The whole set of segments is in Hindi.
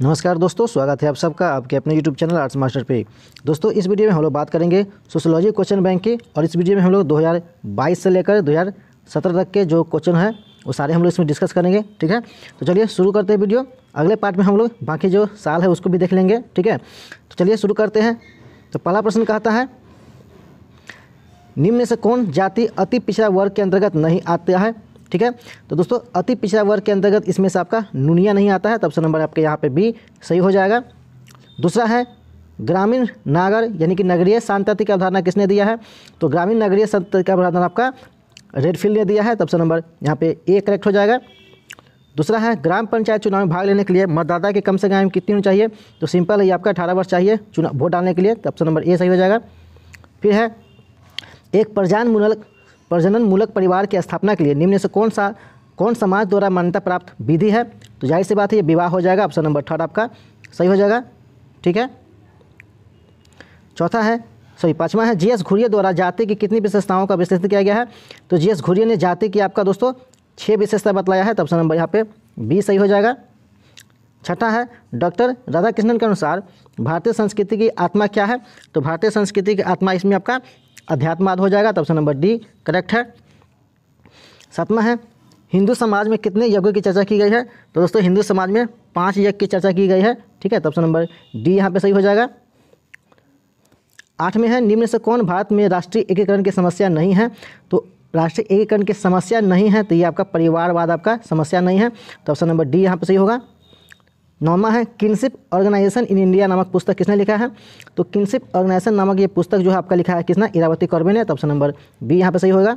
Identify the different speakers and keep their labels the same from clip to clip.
Speaker 1: नमस्कार दोस्तों स्वागत है आप सबका आपके अपने YouTube चैनल आर्ट्स मास्टर पे दोस्तों इस वीडियो में हम लोग बात करेंगे सोशोलॉजी क्वेश्चन बैंक के और इस वीडियो में हम लोग 2022 से लेकर 2017 तक के जो क्वेश्चन है वो सारे हम लोग इसमें डिस्कस करेंगे ठीक है तो चलिए शुरू करते हैं वीडियो अगले पार्ट में हम लोग बाकी जो साल है उसको भी देख लेंगे ठीक है तो चलिए शुरू करते हैं तो पहला प्रश्न कहता है निम्न से कौन जाति अति पिछड़ा वर्ग के अंतर्गत नहीं आता है ठीक है तो दोस्तों अति पिछड़ा वर्ग के अंतर्गत इसमें से आपका नुनिया नहीं आता है तो ऑप्शन नंबर आपके यहाँ पे बी सही हो जाएगा दूसरा है ग्रामीण नागर यानी कि नगरीय शांति अवधारणा किसने दिया है तो ग्रामीण नगरीय शांति का अवधारणा आपका रेडफील्ड ने दिया है तो ऑप्शन नंबर यहाँ पे ए करेक्ट हो जाएगा दूसरा है ग्राम पंचायत चुनाव में भाग लेने के लिए मतदाता की कम से कम कितनी होनी चाहिए तो सिंपल है ये आपका अठारह वर्ष चाहिए चुनाव वोट डालने के लिए तो ऑप्शन नंबर ए सही हो जाएगा फिर है एक प्रजान मूलक प्रजनन मूलक परिवार की स्थापना के लिए निम्न से कौन सा कौन समाज द्वारा मान्यता प्राप्त विधि है तो जाहिर सी बात है ये विवाह हो जाएगा ऑप्शन नंबर थर्ड आपका सही हो जाएगा ठीक है चौथा है सॉरी पाँचवा है जीएस घुरिया द्वारा जाति की कितनी विशेषताओं का विश्लेषण किया गया है तो जीएस घुरिया ने जाति की आपका दोस्तों छः विशेषता बतलाया है तो ऑप्शन नंबर यहाँ पे बी सही हो जाएगा छठा है डॉक्टर राधाकृष्णन के अनुसार भारतीय संस्कृति की आत्मा क्या है तो भारतीय संस्कृति की आत्मा इसमें आपका अध्यात्मवाद हो जाएगा तो ऑप्शन नंबर डी करेक्ट है सतमा है हिंदू समाज में कितने यज्ञों की चर्चा की गई है तो दोस्तों हिंदू समाज में पाँच यज्ञ की चर्चा की गई है ठीक है तो ऑप्शन नंबर डी यहाँ पे सही हो जाएगा आठ में है निम्न से कौन भारत में राष्ट्रीय एकीकरण की समस्या नहीं है तो राष्ट्रीय एकीकरण की समस्या नहीं है तो ये आपका परिवारवाद आपका समस्या नहीं है तो ऑप्शन नंबर डी यहाँ पर सही होगा नौमा है किनशिप ऑर्गेनाइजेशन इन इंडिया नामक पुस्तक किसने लिखा है तो किनशिप ऑर्गेनाइजेशन नामक ये पुस्तक जो है आपका लिखा है किसने इरावती कौरबे ने तो ऑप्शन नंबर बी यहाँ पर सही होगा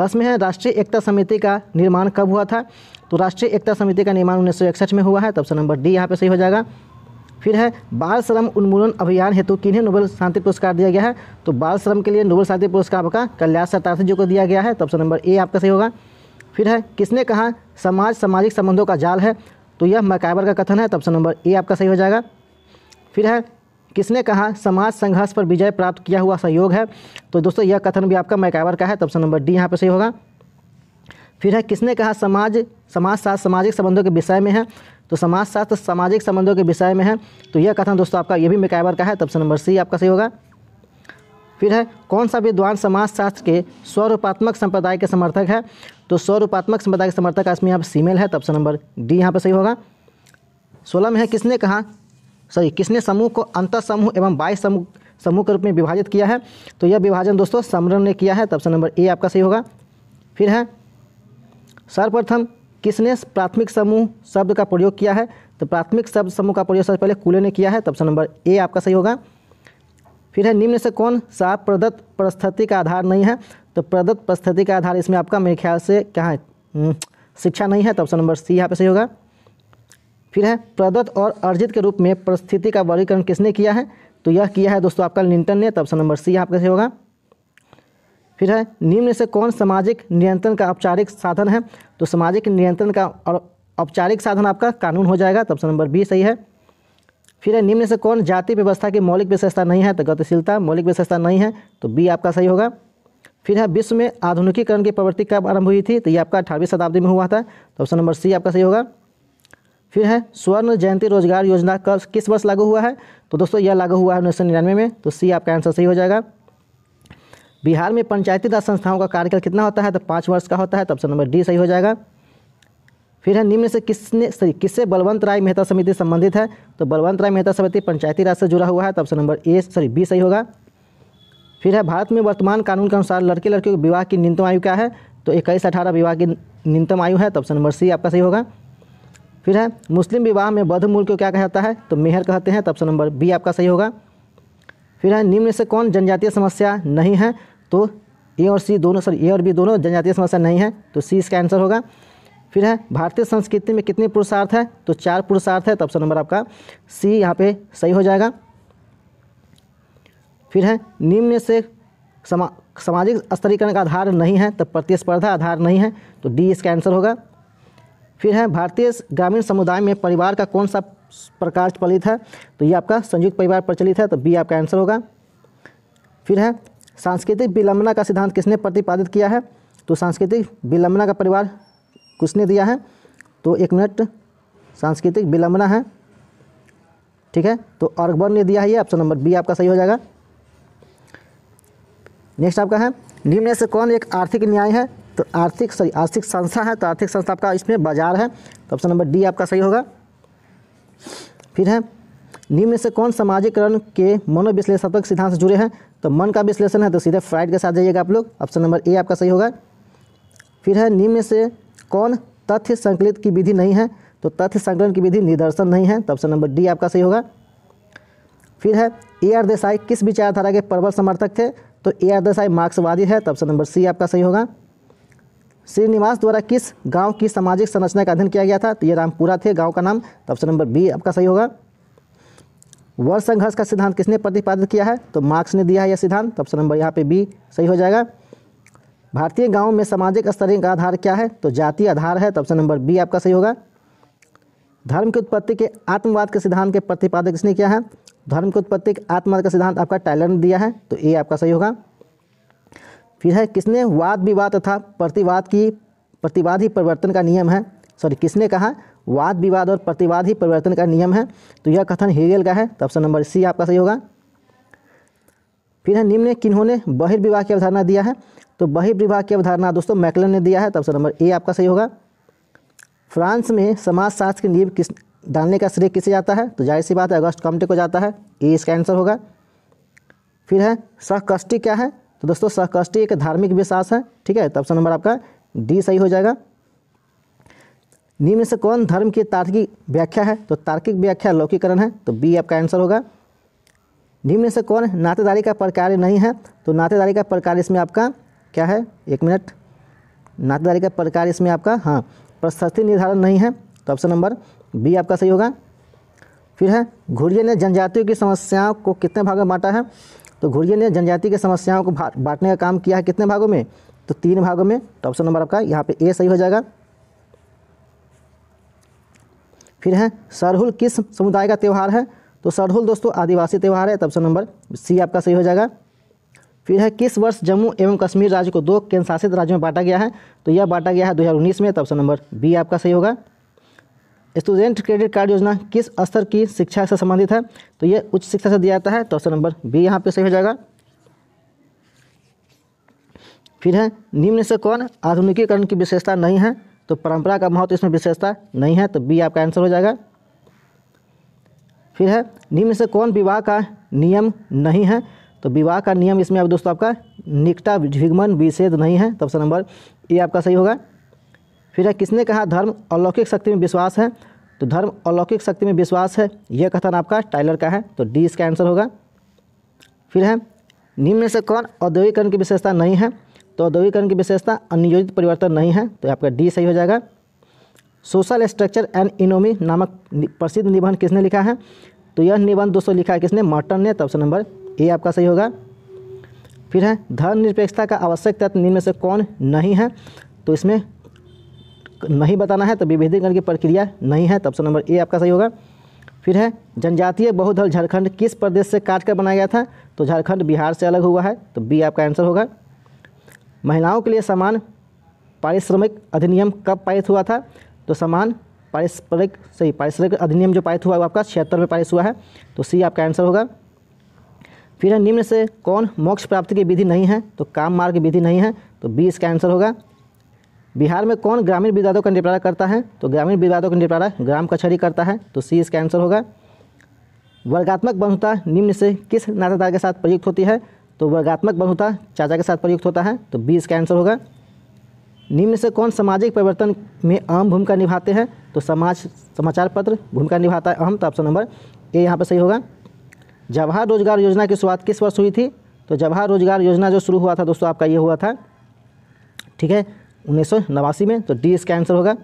Speaker 1: दस में है राष्ट्रीय एकता समिति का निर्माण कब हुआ था तो राष्ट्रीय एकता समिति का निर्माण उन्नीस में हुआ है तो ऑप्शन नंबर डी यहाँ पर सही हो जाएगा फिर है बाल श्रम उन्मूलन अभियान हेतु किन्हें नोबेल शांति पुरस्कार दिया गया है तो बाल श्रम के लिए नोबेल शांति पुरस्कार आपका कल्याण सतार्थी जी को दिया गया है तो ऑप्शन नंबर ए आपका सही होगा फिर है किसने कहा समाज सामाजिक संबंधों का जाल है तो यह मकाबर का कथन है तो ऑप्शन नंबर ए आपका सही हो जाएगा फिर है किसने कहा समाज संघर्ष पर विजय प्राप्त किया हुआ सहयोग है तो दोस्तों यह कथन भी आपका मैकावर का है तो ऑप्शन नंबर डी यहाँ पर सही होगा फिर है किसने कहा समाज समाज शास्त्र सामाजिक संबंधों के विषय में है तो समाज शास्त्र सामाजिक संबंधों के विषय में है तो यह कथन दोस्तों आपका यह भी मैकावर का है तो ऑप्शन नंबर सी आपका सही होगा फिर है कौन सा विद्वान समाज शास्त्र के स्वरूपात्मक संप्रदाय के समर्थक है तो स्वरूपात्मक संपदा के समर्थक इसमें यहाँ पर सीमेल है तो ऑप्शन नंबर डी यहाँ पर सही होगा सोलह में है किसने कहा सॉरी किसने समूह को अंत समूह एवं बाईस समूह समूह के रूप में विभाजित किया है तो यह विभाजन दोस्तों समरण ने किया है तो ऑप्शन नंबर ए आपका सही होगा फिर है सर्वप्रथम किसने प्राथमिक समूह शब्द का प्रयोग किया है तो प्राथमिक शब्द समूह का प्रयोग सबसे पहले कूले ने किया है तो ऑप्शन नंबर ए आपका सही होगा फिर है निम्न से कौन सा प्रदत्त परिस्थिति का आधार नहीं है तो प्रदत्त परिस्थिति का आधार इसमें आपका मेरे ख्याल से क्या है हम्म, शिक्षा नहीं है तो ऑप्शन नंबर सी यहाँ पे सही होगा फिर है प्रदत्त और अर्जित के रूप में परिस्थिति का वर्गीकरण किसने किया है तो यह किया है दोस्तों आपका लिंटन ने तो ऑप्शन नंबर सी यहाँ पे सही होगा फिर है निम्न से कौन सामाजिक नियंत्रण का औपचारिक साधन है तो सामाजिक नियंत्रण का और औपचारिक साधन आपका कानून हो जाएगा तो ऑप्शन नंबर बी सही है फिर है निम्न से कौन जाति व्यवस्था की मौलिक विशेषता नहीं है तो गतिशीलता मौलिक विशेषता नहीं है तो बी आपका सही होगा फिर यहाँ विश्व में आधुनिकीकरण की प्रवृत्ति कब आरंभ हुई थी तो ये आपका अठारहवीं शताब्दी में हुआ था तो ऑप्शन नंबर सी आपका सही होगा फिर है स्वर्ण जयंती रोजगार योजना कब किस वर्ष लागू हुआ है तो दोस्तों यह लागू हुआ है उन्नीस सौ निन्यानवे में तो सी आपका आंसर सही हो जाएगा बिहार में पंचायती राज संस्थाओं का कार्यकाल कितना होता है तो पाँच वर्ष का होता है तो ऑप्शन नंबर डी सही हो जाएगा फिर है निम्न से किसने सॉरी किससे बलवंत राय मेहता समिति संबंधित है तो बलवंत राय मेहता समिति पंचायती राज से जुड़ा हुआ है तो option number A sorry B सही होगा फिर है भारत में वर्तमान कानून के अनुसार लड़के लड़कियों के विवाह की न्यूनतम आयु क्या है तो इक्कीस अठारह विवाह की न्यूनतम आयु है तो ऑप्शन नंबर सी आपका सही होगा फिर है मुस्लिम विवाह में बद्ध मूल को क्या कहता है तो मेहर कहते हैं तो ऑप्शन नंबर बी आपका सही होगा फिर है निम्न से कौन जनजातीय समस्या नहीं है तो ए और सी दोनों सर ए और बी दोनों जनजातीय समस्या नहीं है तो सी इसका आंसर होगा फिर है भारतीय संस्कृति में कितने पुरुषार्थ है तो चार पुरुषार्थ है तो ऑप्शन नंबर आपका सी यहाँ पे सही हो जाएगा फिर है निम्न से समा सामाजिक स्तरीकरण का आधार नहीं है तो प्रतिस्पर्धा आधार नहीं है तो डी इसका आंसर होगा फिर है भारतीय ग्रामीण समुदाय में परिवार का कौन सा प्रकार प्रचलित है तो ये आपका संयुक्त परिवार प्रचलित है तो बी आपका आंसर होगा फिर है सांस्कृतिक विलंबना का सिद्धांत किसने प्रतिपादित किया है तो सांस्कृतिक विलंबना का परिवार किसने दिया है तो एक मिनट सांस्कृतिक विलंबना है ठीक है तो अर्गबर्न ने दिया है ये ऑप्शन नंबर बी आपका सही हो जाएगा नेक्स्ट आपका है निम्न से कौन एक आर्थिक न्याय है तो आर्थिक सॉरी आर्थिक संस्था है तो आर्थिक संस्था आपका इसमें बाजार है तो ऑप्शन नंबर डी आपका सही होगा फिर है निम्न से कौन सामाजिकरण के मनोविश्लेषणात्मक सिद्धांत से जुड़े हैं तो मन का विश्लेषण है तो सीधे फ्राइड के साथ जाइएगा आप लोग ऑप्शन नंबर ए आपका सही होगा फिर है निम्न से कौन तथ्य संकलित की विधि नहीं है तो तथ्य संकलन की विधि निदर्शन नहीं है तो ऑप्शन नंबर डी आपका सही होगा फिर है ए आर देसाई किस विचारधारा के प्रबल समर्थक थे तो ए आर दशाई मार्क्सवादी है तो ऑप्शन नंबर सी आपका सही होगा श्रीनिवास द्वारा किस गांव की सामाजिक संरचना का अध्ययन किया गया था तो ये रामपुरा थे गांव का नाम तो ऑप्शन नंबर बी आपका सही होगा वर्ष संघर्ष का सिद्धांत किसने प्रतिपादित किया है तो मार्क्स ने दिया है यह सिद्धांत तो ऑप्शन नंबर यहाँ पे बी सही हो जाएगा भारतीय गांव में सामाजिक स्तरीय का आधार क्या है तो जाति आधार है तो ऑप्शन नंबर बी आपका सही होगा धर्म की उत्पत्ति के आत्मवाद के सिद्धांत के प्रतिपादक किसने किया है धर्म की उत्पत्ति आत्मा का सिद्धांत आपका टाइलर ने दिया है तो ए आपका सही होगा फिर है किसने वाद विवाद तथा प्रतिवाद की प्रतिवाद ही परिवर्तन का नियम है सॉरी किसने कहा वाद विवाद और प्रतिवाद ही परिवर्तन का नियम है तो यह कथन हेगेल का है तो ऑप्शन नंबर सी आपका सही होगा फिर है निम्न किन्होंने बहिर्विवाह की अवधारणा दिया है तो बहिर्विवाह की अवधारणा दोस्तों मैकलन ने दिया है तो ऑप्शन नंबर ए आपका सही होगा फ्रांस में समाजशास्त्र की नींव किस डालने का श्रेय किसे जाता है तो जाहिर सी बात है अगस्त कमटे को जाता है ये इसका आंसर होगा फिर है सहकष्टी क्या है तो दोस्तों सहकष्टी एक धार्मिक विश्वास है ठीक है तो ऑप्शन नंबर आपका डी सही हो जाएगा निम्न से कौन धर्म की तार्किक व्याख्या है तो तार्किक व्याख्या लौकीकरण है तो बी आपका आंसर होगा निम्न से कौन नातेदारी का प्रकार नहीं है तो नातेदारी का प्रकार इसमें आपका क्या है एक मिनट नातेदारी का प्रकार इसमें आपका हाँ प्रशस्ति निर्धारण नहीं है तो ऑप्शन नंबर बी आपका सही होगा फिर है घुरिया ने जनजातियों की समस्याओं को कितने भागों में बांटा है तो घुरिया ने जनजाति की समस्याओं को बांटने का काम किया है कितने भागों में तो तीन भागों में तो ऑप्शन नंबर आपका यहाँ पे ए सही हो जाएगा फिर है सरहुल किस समुदाय का त्यौहार है तो सरहुल दोस्तों आदिवासी त्यौहार है तो ऑप्शन नंबर सी आपका सही हो जाएगा फिर है किस वर्ष जम्मू एवं कश्मीर राज्य को दो केंद्रशासित राज्यों में बांटा गया है तो यह बांटा गया है 2019 में तो ऑप्शन नंबर बी आपका सही होगा स्टूडेंट क्रेडिट कार्ड योजना किस स्तर की शिक्षा से संबंधित है तो ये उच्च शिक्षा से दिया जाता है तो ऑप्शन नंबर बी यहाँ पे सही हो जाएगा फिर है निम्न से कौन आधुनिकीकरण की विशेषता नहीं है तो परंपरा का महत्व इसमें विशेषता नहीं है तो बी आपका आंसर हो जाएगा फिर है निम्न से कौन विवाह का नियम नहीं है तो विवाह का नियम इसमें अब दोस्तों आपका निकटा विघमन विषेद नहीं है तो ऑप्शन नंबर ए आपका सही होगा फिर है किसने कहा धर्म अलौकिक शक्ति में विश्वास है तो धर्म अलौकिक शक्ति में विश्वास है यह कथन आपका टाइलर का है तो डी इसका आंसर होगा फिर है निम्न से कौन औद्योगिकरण की विशेषता नहीं है तो औद्योगिकरण की विशेषता अनियोजित परिवर्तन नहीं है तो आपका डी सही हो जाएगा सोशल स्ट्रक्चर एंड इनोमी नामक प्रसिद्ध निबंध किसने लिखा है तो यह निबंध दोस्तों लिखा है किसने मॉटन ने तो ऑप्शन नंबर ए आपका सही होगा फिर है धर्म निरपेक्षता का आवश्यक तत्व निम्न से कौन नहीं है तो इसमें नहीं बताना है तो विभेदीकरण की प्रक्रिया नहीं है तो ऑप्शन नंबर ए आपका सही होगा फिर है जनजातीय बहुदल झारखंड किस प्रदेश से काट कर बनाया गया था तो झारखंड बिहार से अलग हुआ है तो बी आपका आंसर होगा महिलाओं के लिए समान पारिश्रमिक अधिनियम कब पारित हुआ था तो समान पारिश्रमिक सही पारिश्रमिक अधिनियम जो पारित हुआ वो आपका छिहत्तर में पारित हुआ है तो सी आपका आंसर होगा फिर है निम्न से कौन मोक्ष प्राप्ति की विधि नहीं है तो काम मार्ग विधि नहीं है तो बी इसका आंसर होगा बिहार में कौन ग्रामीण विवादों का निपटारा करता है तो ग्रामीण विवादों का निपटारा ग्राम कचहरी करता है तो सी इसका आंसर होगा वर्गात्मक बंधुता निम्न से किस नातेदार के साथ प्रयुक्त होती है तो वर्गात्मक बंधुता चाचा के साथ प्रयुक्त होता है तो बी इसका आंसर होगा निम्न से कौन सामाजिक परिवर्तन में अहम भूमिका निभाते हैं तो समाज समाचार पत्र भूमिका निभाता है अहम तो ऑप्शन नंबर ए यहाँ पर सही होगा जवाहर रोजगार योजना की शुरुआत किस वर्ष हुई थी तो जवाहर रोजगार योजना जो शुरू हुआ था दोस्तों आपका ये हुआ था ठीक है उन्नीस में तो डी इसका आंसर होगा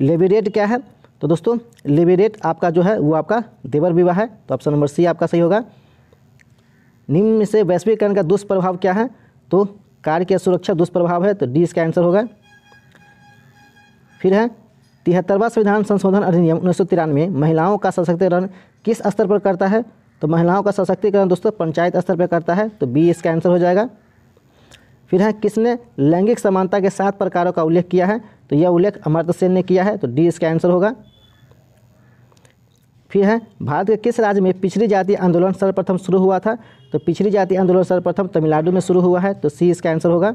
Speaker 1: लेबी क्या है तो दोस्तों लेबी आपका जो है वो आपका देवर विवाह है तो ऑप्शन नंबर सी आपका सही होगा निम्न में से वैश्वीकरण का दुष्प्रभाव क्या है तो कार्य की सुरक्षा दुष्प्रभाव है तो डी इसका आंसर होगा फिर है तिहत्तरवा संविधान संशोधन अधिनियम उन्नीस तिरानवे महिलाओं का सशक्तिकरण किस स्तर पर करता है तो महिलाओं का सशक्तिकरण दोस्तों पंचायत स्तर पर करता है तो बी इसका आंसर हो जाएगा फिर है किसने लैंगिक समानता के सात प्रकारों का उल्लेख किया है तो यह उल्लेख अमर्त्य सेन ने किया है तो डी इसका आंसर होगा फिर है भारत के किस राज्य में पिछड़ी जाति आंदोलन सर्वप्रथम शुरू हुआ था तो पिछड़ी जाति आंदोलन सर्वप्रथम तमिलनाडु में शुरू हुआ है तो सी इसका आंसर होगा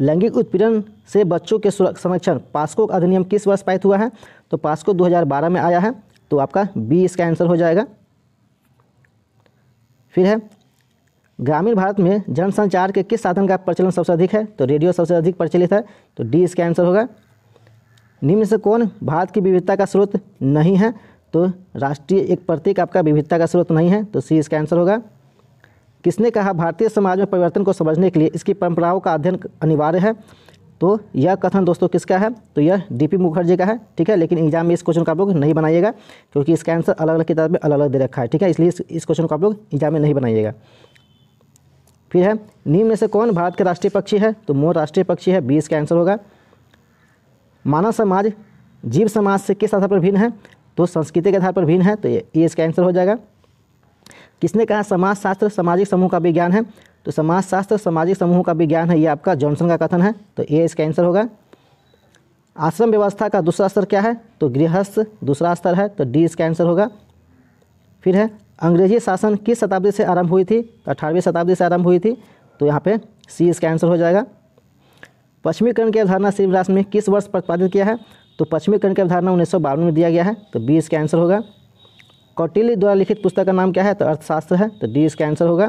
Speaker 1: लैंगिक उत्पीड़न से बच्चों के संरक्षण पास्को अधिनियम किस वर्ष पारित हुआ है तो पास्को 2012 में आया है तो आपका बी इसका आंसर हो जाएगा फिर है ग्रामीण भारत में जनसंचार के किस साधन का प्रचलन सबसे अधिक है तो रेडियो सबसे अधिक प्रचलित है तो डी इसका आंसर होगा निम्न से कौन भारत की विविधता का स्रोत नहीं है तो राष्ट्रीय एक प्रतीक आपका विविधता का स्रोत नहीं है तो सी इसका आंसर होगा किसने कहा भारतीय समाज में परिवर्तन को समझने के लिए इसकी परंपराओं का अध्ययन अनिवार्य है तो यह कथन दोस्तों किसका है तो यह डीपी मुखर्जी का है ठीक है लेकिन एग्जाम में इस क्वेश्चन को आप लोग नहीं बनाइएगा क्योंकि इसका आंसर अलग अलग किताब में अलग अलग दे रखा है ठीक है इसलिए इस क्वेश्चन को आप लोग एग्जाम में नहीं बनाइएगा फिर है नीम में से कौन भारत के राष्ट्रीय पक्षी है तो मोर राष्ट्रीय पक्षी है बी इसका आंसर होगा मानव समाज जीव समाज से किस आधार पर भिन्न है तो संस्कृति के आधार पर भिन्न है तो ये ये इसका आंसर हो जाएगा किसने कहा समाज शास्त्र सामाजिक समूह का विज्ञान है तो समाज शास्त्र सामाजिक समूह का विज्ञान है ये आपका जॉनसन का कथन है तो ये इसका आंसर होगा आश्रम व्यवस्था का दूसरा स्तर क्या है तो गृहस्थ दूसरा स्तर है तो डी इसका आंसर होगा फिर है अंग्रेजी शासन किस शताब्दी से आरंभ हुई थी अठारहवीं शताब्दी से आरंभ हुई थी तो यहाँ पे सी इसका आंसर हो जाएगा पश्चिमीकरण की अवधारणा श्री विलास ने किस वर्ष प्रतिपादित किया है तो पश्चिमीकरण की अवधारणा उन्नीस में दिया गया है तो बी इसका आंसर होगा कौटिल्य द्वारा लिखित पुस्तक का नाम क्या है तो अर्थशास्त्र है तो डी इसका आंसर होगा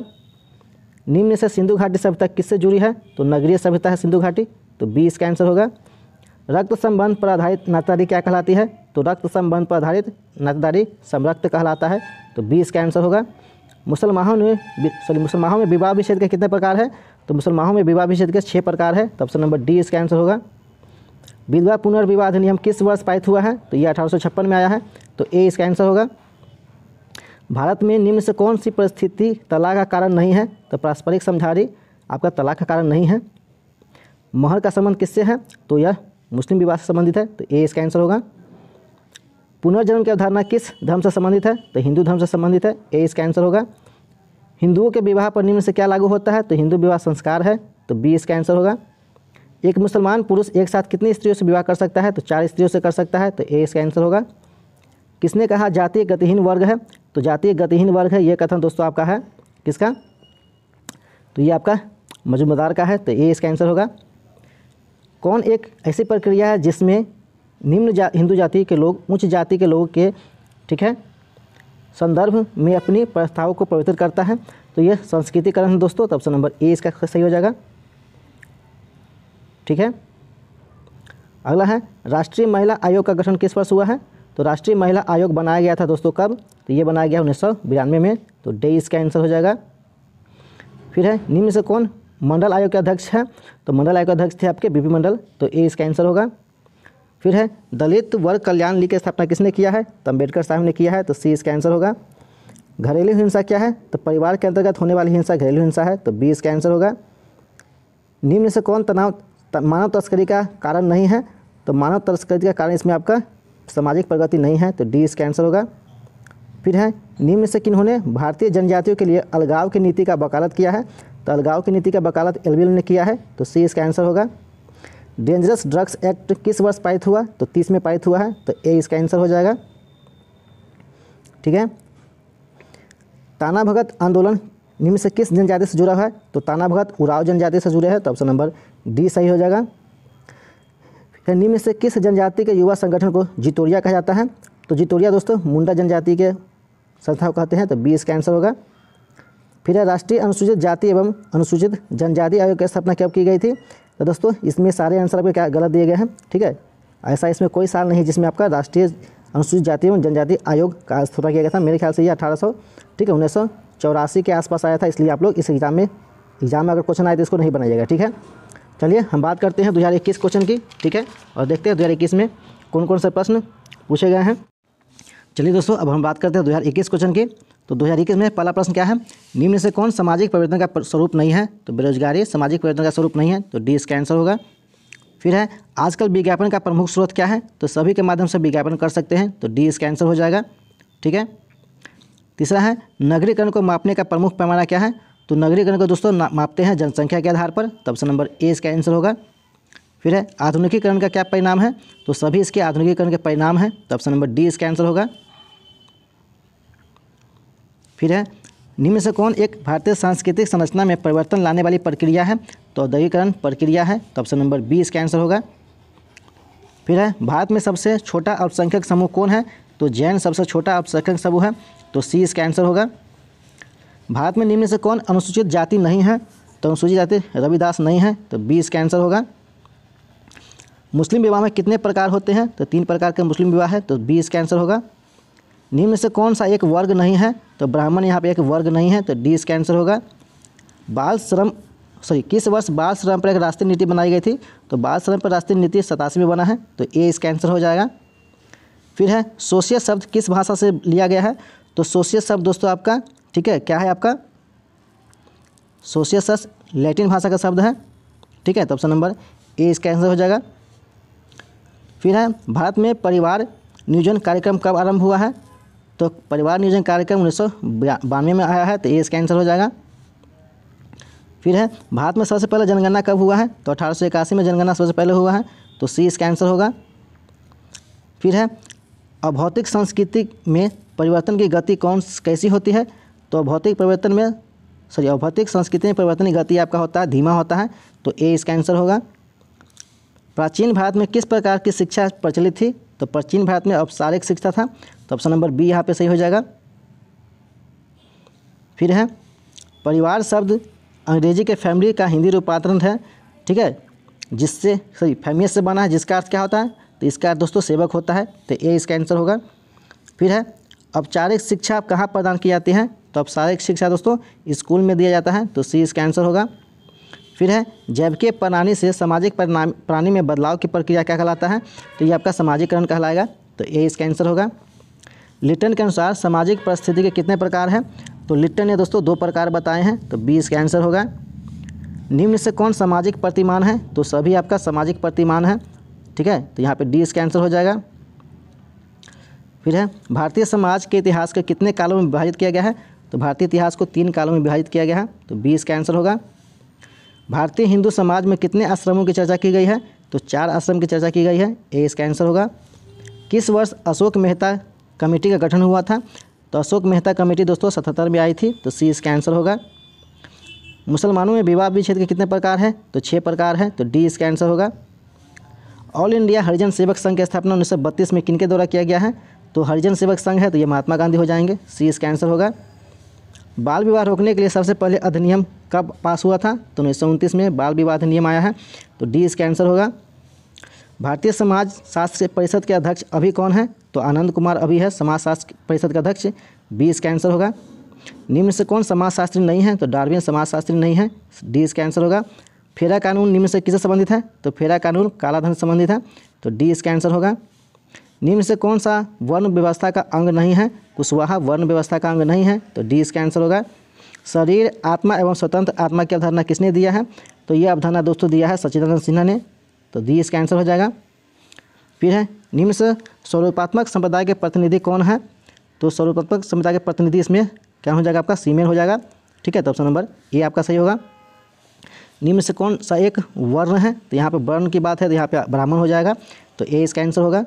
Speaker 1: निम्न से सिंधु घाटी सभ्यता किससे जुड़ी है तो नगरीय सभ्यता है सिंधु घाटी तो बी इसका आंसर होगा रक्त संबंध पर आधारित नातेदारी क्या कहलाती है तो रक्त संबंध पर आधारित नातेदारी समरक्त कहलाता है तो बी इसका आंसर होगा मुसलमानों में सॉरी मुसलमानों में विवाह विच्छेद के कितने प्रकार है तो मुसलमानों में विवाह विच्छेद के छः प्रकार है तो ऑप्शन नंबर डी इसका आंसर होगा विधवा पुनर्विवाह अधिनियम किस वर्ष पारित हुआ है तो ये अठारह में आया है तो ए इसका आंसर होगा भारत में निम्न से कौन सी परिस्थिति तलाक का कारण नहीं है तो पारस्परिक समझारी आपका तलाक का कारण नहीं है मोहर का संबंध किससे है तो यह मुस्लिम विवाह से संबंधित है तो ए इसका आंसर होगा पुनर्जन्म की अवधारणा किस धर्म से संबंधित है तो हिंदू धर्म से संबंधित है ए इसका आंसर होगा हिंदुओं के विवाह पर निम्न से क्या लागू होता है तो हिंदू विवाह संस्कार है तो बी इसका आंसर होगा एक मुसलमान पुरुष एक साथ कितनी स्त्रियों से विवाह कर सकता है तो चार स्त्रियों से कर सकता है तो ए इसका आंसर होगा किसने कहा जातीय गतिहीन वर्ग है तो जातीय गतिहीन वर्ग है ये कथन दोस्तों आपका है किसका तो ये आपका मजुमदार का है तो ए इसका आंसर होगा कौन एक ऐसी प्रक्रिया है जिसमें निम्न जा हिंदू जाति के लोग उच्च जाति के लोगों के ठीक है संदर्भ में अपनी प्रस्ताव को पवित्र करता है तो यह संस्कृतिकरण है दोस्तों ऑप्शन नंबर ए इसका सही हो जाएगा ठीक है अगला है राष्ट्रीय महिला आयोग का गठन किस वर्ष हुआ है तो राष्ट्रीय महिला आयोग बनाया गया था दोस्तों कब तो ये बनाया गया उन्नीस में तो डे इसका आंसर हो जाएगा फिर है निम्न से कौन मंडल आयोग के अध्यक्ष हैं तो मंडल आयोग के अध्यक्ष थे आपके बीपी मंडल तो ए इसका आंसर होगा फिर है दलित वर्ग कल्याण लीग की स्थापना किसने किया है तो अम्बेडकर साहब ने किया है तो सी इसका आंसर होगा घरेलू हिंसा क्या है तो परिवार के अंतर्गत होने वाली हिंसा घरेलू हिंसा है तो बी इसका आंसर होगा निम्न से कौन तनाव मानव तस्करी का कारण नहीं है तो मानव तस्करी का कारण इसमें आपका सामाजिक प्रगति नहीं है तो डी इसका आंसर होगा फिर है निम्न से किन्होंने भारतीय जनजातियों के लिए अलगाव की नीति का वकालत किया है तो अलगाव की नीति का वकालत एलविल ने किया है तो सी इसका आंसर होगा डेंजरस ड्रग्स एक्ट किस वर्ष पारित हुआ तो तीस में पारित हुआ है तो ए इसका आंसर हो जाएगा ठीक है ताना भगत आंदोलन निम्न से किस जनजाति से जुड़ा है तो ताना भगत उराव जनजाति से जुड़े हैं तो ऑप्शन नंबर डी सही हो जाएगा फिर निम्न से किस जनजाति के युवा संगठन को जितोरिया कहा जाता है तो जितोरिया दोस्तों मुंडा जनजाति के संस्था को कहते हैं तो बी इसका आंसर होगा फिर राष्ट्रीय अनुसूचित जाति एवं अनुसूचित जनजाति आयोग की स्थापना कब की गई थी तो दोस्तों इसमें सारे आंसर आपके क्या गलत दिए गए हैं ठीक है ऐसा इसमें कोई साल नहीं जिसमें आपका राष्ट्रीय अनुसूचित जाति एवं जनजाति आयोग का स्थापना किया गया था मेरे ख्याल से ये अठारह ठीक है उन्नीस चौरासी के आसपास आया था इसलिए आप लोग इस एग्ज़ाम में एग्ज़ाम में अगर क्वेश्चन आए तो इसको नहीं बनाइएगा ठीक है चलिए हम बात करते हैं दो क्वेश्चन की ठीक है और देखते हैं दो में कौन कौन से प्रश्न पूछे गए हैं चलिए दोस्तों अब हम बात करते हैं 2021 क्वेश्चन की तो दो हज़ार इक्कीस में पहला प्रश्न क्या है निम्न से कौन सामाजिक परिवर्तन का स्वरूप नहीं है तो बेरोजगारी सामाजिक परिवर्तन का स्वरूप नहीं है तो डी इसका आंसर होगा फिर है आजकल विज्ञापन का प्रमुख स्रोत क्या है तो सभी के माध्यम से विज्ञापन कर सकते हैं तो डी इसका आंसर हो जाएगा ठीक है तीसरा है नगरीकरण को मापने का प्रमुख पैमाना क्या है तो नगरीकरण को दोस्तों मापते हैं जनसंख्या के आधार पर तब से नंबर ए इसका आंसर होगा फिर है आधुनिकीकरण का क्या परिणाम है तो सभी इसके आधुनिकीकरण के परिणाम है तो ऑप्शन नंबर डी इसका आंसर होगा फिर है निम्न से कौन एक भारतीय सांस्कृतिक संरचना में परिवर्तन लाने वाली प्रक्रिया है तो औद्योगिकरण प्रक्रिया है तो ऑप्शन नंबर बी इसका आंसर होगा फिर है भारत में सबसे छोटा अल्पसंख्यक समूह कौन है तो जैन सबसे छोटा अल्पसंख्यक समूह है तो सी इसका आंसर होगा भारत में निम्न से कौन अनुसूचित जाति नहीं है तो अनुसूचित जाति रविदास नहीं है तो बी इसका आंसर होगा मुस्लिम विवाह में कितने प्रकार होते हैं तो तीन प्रकार के मुस्लिम विवाह है तो बी इसका आंसर होगा निम्न से कौन सा एक वर्ग नहीं है तो ब्राह्मण यहाँ पे एक वर्ग नहीं है तो डी इसका आंसर होगा बाल श्रम सॉरी किस वर्ष बाल श्रम पर एक राष्ट्रीय नीति बनाई गई थी तो बाल श्रम पर राष्ट्रीय नीति सतासी में बना है तो ए इसका आंसर हो जाएगा फिर है सोशियल शब्द किस भाषा से लिया गया है तो सोशियल शब्द दोस्तों आपका ठीक है क्या है आपका सोशियल शब्द लैटिन भाषा का शब्द है ठीक है तो ऑप्शन नंबर ए इसका आंसर हो जाएगा फिर है भारत में परिवार नियोजन कार्यक्रम कब आरंभ हुआ है तो परिवार नियोजन कार्यक्रम उन्नीस बानवे में आया है तो ए इसका आंसर हो जाएगा फिर है भारत में सबसे पहले जनगणना कब हुआ है तो अठारह में जनगणना सबसे पहले हुआ है तो सी इसका आंसर होगा फिर है अभौतिक संस्कृति में परिवर्तन की गति कौन कैसी होती है तो भौतिक परिवर्तन में सॉरी अभौतिक संस्कृति में परिवर्तन की गति आपका होता है धीमा होता है तो ए इसका आंसर होगा प्राचीन भारत में किस प्रकार की शिक्षा प्रचलित थी तो प्राचीन भारत में औपचारिक शिक्षा था तो ऑप्शन नंबर बी यहाँ पे सही हो जाएगा फिर है परिवार शब्द अंग्रेजी के फैमिली का हिंदी रूपांतरण है ठीक है जिससे सॉरी फैमिली से बना है जिसका अर्थ क्या होता है तो इसका अर्थ दोस्तों सेवक होता है तो ए इसका आंसर होगा फिर है औपचारिक शिक्षा कहाँ प्रदान की जाती है तो औपचारिक शिक्षा दोस्तों स्कूल में दिया जाता है तो सी इसका आंसर होगा फिर है के प्रणाली से सामाजिक प्रणाली में बदलाव की प्रक्रिया क्या कहलाता है तो ये आपका समाजीकरण कहलाएगा तो ए इसका आंसर होगा लिटन के अनुसार सामाजिक परिस्थिति के कितने प्रकार हैं तो लिट्टन ने दोस्तों दो प्रकार बताए हैं तो बी इसका आंसर होगा निम्न से कौन सामाजिक प्रतिमान है तो सभी आपका सामाजिक प्रतिमान है ठीक है तो यहाँ पे डी इसका आंसर हो जाएगा फिर है भारतीय समाज के इतिहास को कितने कालों में विभाजित किया गया है तो भारतीय इतिहास को तीन कालों में विभाजित किया गया है तो बी इसका आंसर होगा भारतीय हिंदू समाज में कितने आश्रमों की चर्चा की गई है तो चार आश्रम की चर्चा की गई है ए इसका आंसर होगा किस वर्ष अशोक मेहता कमेटी का गठन हुआ था तो अशोक मेहता कमेटी दोस्तों सतहत्तर में आई थी तो सी इसका आंसर होगा मुसलमानों में विवाह विच्छेद के कितने प्रकार हैं तो छः प्रकार हैं तो डी इसका आंसर होगा ऑल इंडिया हरिजन सेवक संघ की स्थापना उन्नीस में किनके द्वारा किया गया है तो हरिजन सेवक संघ है तो ये महात्मा गांधी हो जाएंगे सी इसका आंसर होगा बाल विवाह रोकने के लिए सबसे पहले अधिनियम कब पास हुआ था तो उन्नीस में बाल विवाह अधिनियम आया है तो डी इसका आंसर होगा भारतीय समाज शास्त्र परिषद के अध्यक्ष अभी कौन है तो आनंद कुमार अभी है समाज शास्त्र परिषद का अध्यक्ष बी इसका आंसर होगा निम्न से कौन समाजशास्त्री नहीं है तो डार्विन समाजशास्त्री नहीं है डी इसका आंसर होगा फेरा कानून निम्न से किससे संबंधित है तो फेरा कानून कालाधन से संबंधित है तो डी इसका आंसर होगा निम्न से कौन सा वर्ण व्यवस्था का अंग नहीं है कुशवाहा वर्ण व्यवस्था का अंग नहीं है तो डी इसका आंसर होगा शरीर आत्मा एवं स्वतंत्र आत्मा की अवधारणा किसने दिया है तो यह अवधारणा दोस्तों दिया है सचिदानंद सिन्हा ने तो दी इसका आंसर हो जाएगा फिर है निम्न से स्वरूपात्मक संप्रदाय के प्रतिनिधि कौन है तो स्वरूपात्मक संप्रदाय के प्रतिनिधि इसमें क्या हो जाएगा आपका सीमेन हो जाएगा ठीक है तो ऑप्शन नंबर ए आपका सही होगा निम्न से कौन सा एक वर्ण है तो यहाँ पर वर्ण की बात है तो यहाँ पर ब्राह्मण हो जाएगा तो ए इसका आंसर होगा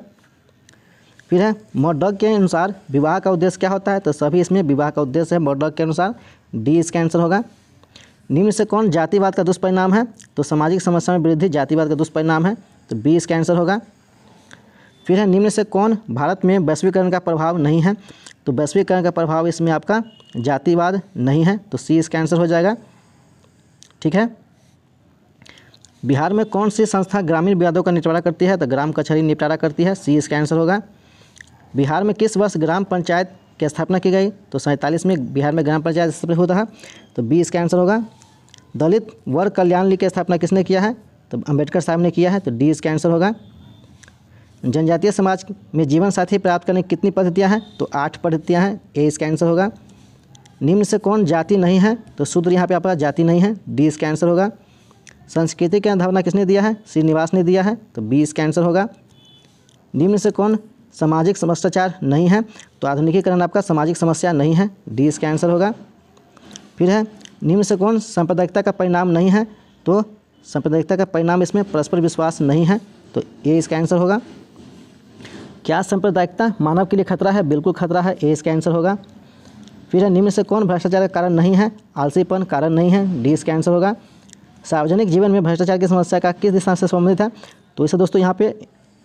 Speaker 1: फिर है मॉडग के अनुसार विवाह का उद्देश्य क्या होता है तो सभी इसमें विवाह का उद्देश्य है मॉडग के अनुसार डी इसका आंसर होगा निम्न से कौन जातिवाद का दुष्परिणाम है तो सामाजिक समस्या में वृद्धि जातिवाद का दुष्परिणाम है तो बी इसका आंसर होगा फिर है निम्न से कौन भारत में वैश्वीकरण का प्रभाव नहीं है तो वैश्वीकरण का प्रभाव इसमें आपका जातिवाद नहीं है तो सी इसका आंसर हो जाएगा ठीक है बिहार में कौन सी संस्था ग्रामीण विवादों का निपटारा करती है तो ग्राम कचहरी निपटारा करती है सी इसका आंसर होगा बिहार में किस वर्ष ग्राम पंचायत की स्थापना की गई तो सैंतालीस में बिहार में ग्राम पंचायत स्थापित हुआ था तो बी इसका आंसर होगा दलित वर्ग कल्याण लीग की स्थापना किसने किया है तो अंबेडकर साहब ने किया है तो डी इसका आंसर होगा जनजातीय समाज में जीवन साथी प्राप्त करने की कितनी पद्धतियाँ हैं तो आठ पद्धतियाँ हैं ए इसका आंसर होगा निम्न से कौन जाति नहीं है तो शूद्र यहाँ पे आपका जाति नहीं है डी इसका आंसर होगा संस्कृति की अंधावना किसने दिया है श्रीनिवास ने दिया है तो बी इसका आंसर होगा निम्न से कौन सामाजिक समस्याचार नहीं है तो आधुनिकीकरण आपका सामाजिक समस्या नहीं है डी इसका आंसर होगा फिर है निम्न से कौन सांप्रदायिकता का परिणाम नहीं है तो सांप्रदायिकता का परिणाम इसमें परस्पर विश्वास नहीं है तो ए इसका आंसर होगा क्या सांप्रदायिकता मानव के लिए खतरा है बिल्कुल खतरा है ए इसका आंसर होगा फिर है निम्न से कौन भ्रष्टाचार का कारण नहीं है आलसीपन कारण नहीं है डी इसका आंसर होगा सार्वजनिक जीवन में भ्रष्टाचार की समस्या का किस दिशा से संबंधित है तो इसे दोस्तों यहाँ पे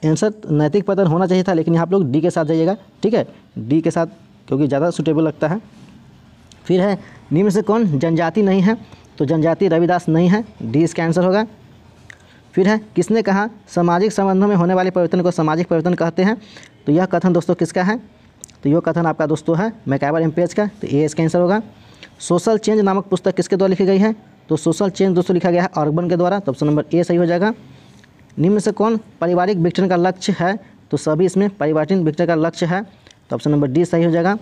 Speaker 1: आंसर नैतिक पतन होना चाहिए था लेकिन आप लोग डी के साथ जाइएगा ठीक है डी के साथ क्योंकि ज़्यादा सुटेबल लगता है फिर है निम्न से कौन जनजाति नहीं है तो जनजाति रविदास नहीं है डी इसका आंसर होगा फिर है किसने कहा सामाजिक संबंधों में होने वाले परिवर्तन को सामाजिक परिवर्तन कहते हैं तो यह कथन दोस्तों किसका है तो यह कथन आपका दोस्तों है मैकाइबर पेज का तो ए इसका आंसर होगा सोशल चेंज नामक पुस्तक किसके द्वारा लिखी गई है तो सोशल चेंज दोस्तों लिखा गया है ऑर्गबन के द्वारा तो ऑप्शन नंबर ए सही हो जाएगा निम्न से कौन पारिवारिक विघटन का लक्ष्य है तो सभी इसमें पारिवारिक विघटन का लक्ष्य है तो ऑप्शन नंबर डी सही हो जाएगा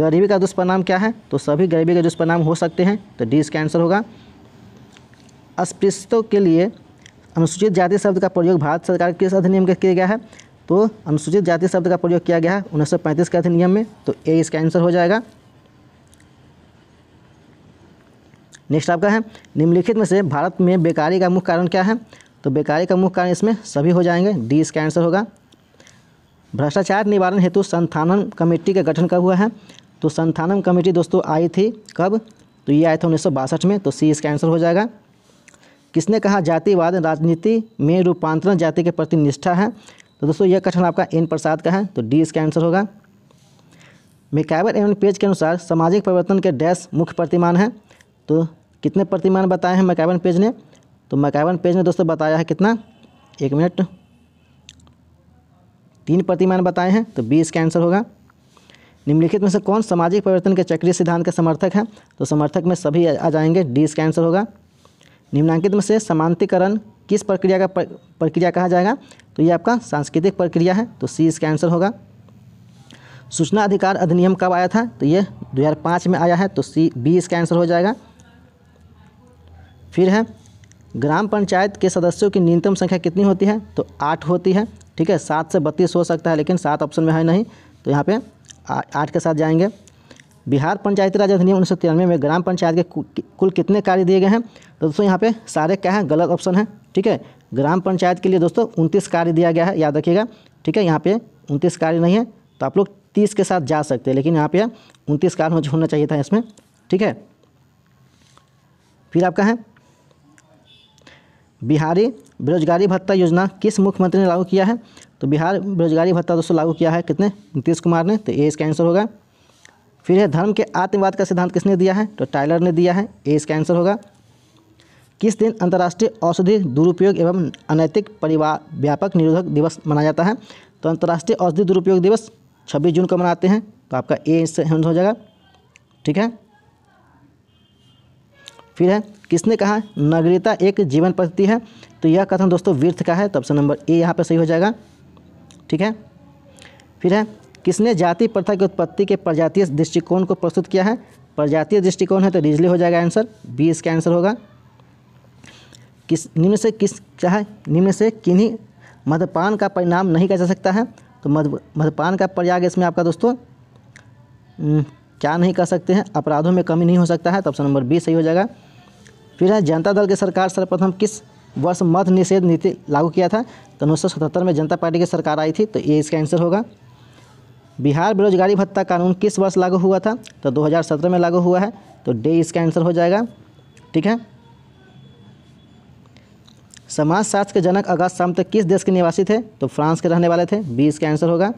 Speaker 1: गरीबी का दुष्परिणाम क्या है तो सभी गरीबी के दुष्परिणाम हो सकते हैं तो डी इसका आंसर होगा अस्पृश्यों के लिए अनुसूचित जाति शब्द का प्रयोग भारत सरकार किस अधिनियम के किया गया है तो अनुसूचित जाति शब्द का प्रयोग किया गया है उन्नीस के अधिनियम में तो ए इसका आंसर हो जाएगा नेक्स्ट आपका है निम्नलिखित में से भारत में बेकारी का मुख्य कारण क्या है तो बेकारी का मुख्य कारण इसमें सभी हो जाएंगे डी इसका आंसर होगा भ्रष्टाचार निवारण हेतु संथानम कमेटी का गठन कब हुआ है तो संथानम कमेटी दोस्तों आई थी कब तो ये आया था उन्नीस में तो सी इसका आंसर हो जाएगा किसने कहा जातिवाद राजनीति में रूपांतरण जाति के प्रति निष्ठा है तो दोस्तों यह कथन आपका एन प्रसाद का है तो डी इसका आंसर होगा मिकावर एवं पेज के अनुसार सामाजिक परिवर्तन के डैश मुख्य प्रतिमान है तो कितने प्रतिमान बताए हैं मैकावन पेज ने तो मैकाइवन पेज में दोस्तों बताया है कितना एक मिनट तीन प्रतिमान बताए हैं तो बी इसका आंसर होगा निम्नलिखित में से कौन सामाजिक परिवर्तन के चक्रीय सिद्धांत के समर्थक हैं तो समर्थक में सभी आ जाएंगे डी इसका आंसर होगा निम्नांकित में से समांतिकरण किस प्रक्रिया का प्रक्रिया कहा जाएगा तो ये आपका सांस्कृतिक प्रक्रिया है तो सी इसका आंसर होगा सूचना अधिकार अधिनियम कब आया था तो ये 2005 में आया है तो सी बी इसका आंसर हो जाएगा फिर है ग्राम पंचायत के सदस्यों की न्यूनतम संख्या कितनी होती है तो आठ होती है ठीक है सात से बत्तीस हो सकता है लेकिन सात ऑप्शन में है नहीं तो यहाँ पे आठ के साथ जाएंगे बिहार पंचायती राज अधिनियम उन्नीस में ग्राम पंचायत के कुल कितने कार्य दिए गए हैं तो दोस्तों यहाँ पे सारे क्या हैं गलत ऑप्शन है ठीक है ग्राम पंचायत के लिए दोस्तों उनतीस कार्य दिया गया है याद रखिएगा ठीक है यहाँ पर उनतीस कार्य नहीं है तो आप लोग तीस के साथ जा सकते हैं लेकिन यहाँ पर उनतीस कार्य होना चाहिए था इसमें ठीक है फिर आपका है बिहारी बेरोजगारी भत्ता योजना किस मुख्यमंत्री ने लागू किया है तो बिहार बेरोजगारी भत्ता दोस्तों लागू किया है कितने नीतीश कुमार ने तो ए इसका आंसर होगा फिर है धर्म के आत्मवाद का सिद्धांत किसने दिया है तो टाइलर ने दिया है ए इसका आंसर होगा किस दिन अंतर्राष्ट्रीय औषधि दुरुपयोग एवं अनैतिक परिवार व्यापक निरोधक दिवस मनाया जाता है तो अंतर्राष्ट्रीय औषधि दुरुपयोग दिवस छब्बीस जून को मनाते हैं तो आपका ए इससे हो जाएगा ठीक है फिर है किसने कहा नगरीता एक जीवन पद्धति है तो यह कथन दोस्तों व्यर्थ का है तो ऑप्शन नंबर ए यहाँ पर सही हो जाएगा ठीक है फिर है किसने जाति प्रथा की उत्पत्ति के प्रजातीय दृष्टिकोण को प्रस्तुत किया है प्रजातीय दृष्टिकोण है तो रिजली हो जाएगा आंसर बी इसका आंसर होगा किस निम्न से किस क्या है निम्न से किन्हीं मधपान का परिणाम नहीं कहा जा सकता है तो मध मधपान का प्रयाग इसमें आपका दोस्तों क्या नहीं कर सकते हैं अपराधों में कमी नहीं हो सकता है तो ऑप्शन नंबर बी सही हो जाएगा फिर है जनता दल की सरकार सर्वप्रथम किस वर्ष मध निषेध नीति लागू किया था तो उन्नीस में जनता पार्टी की सरकार आई थी तो ये इसका आंसर होगा बिहार बेरोजगारी भत्ता कानून किस वर्ष लागू हुआ था तो 2017 में लागू हुआ है तो डे इसका आंसर हो जाएगा ठीक है समाजशास्त्र के जनक अगस्त तक किस देश के निवासी थे तो फ्रांस के रहने वाले थे बी इसका आंसर होगा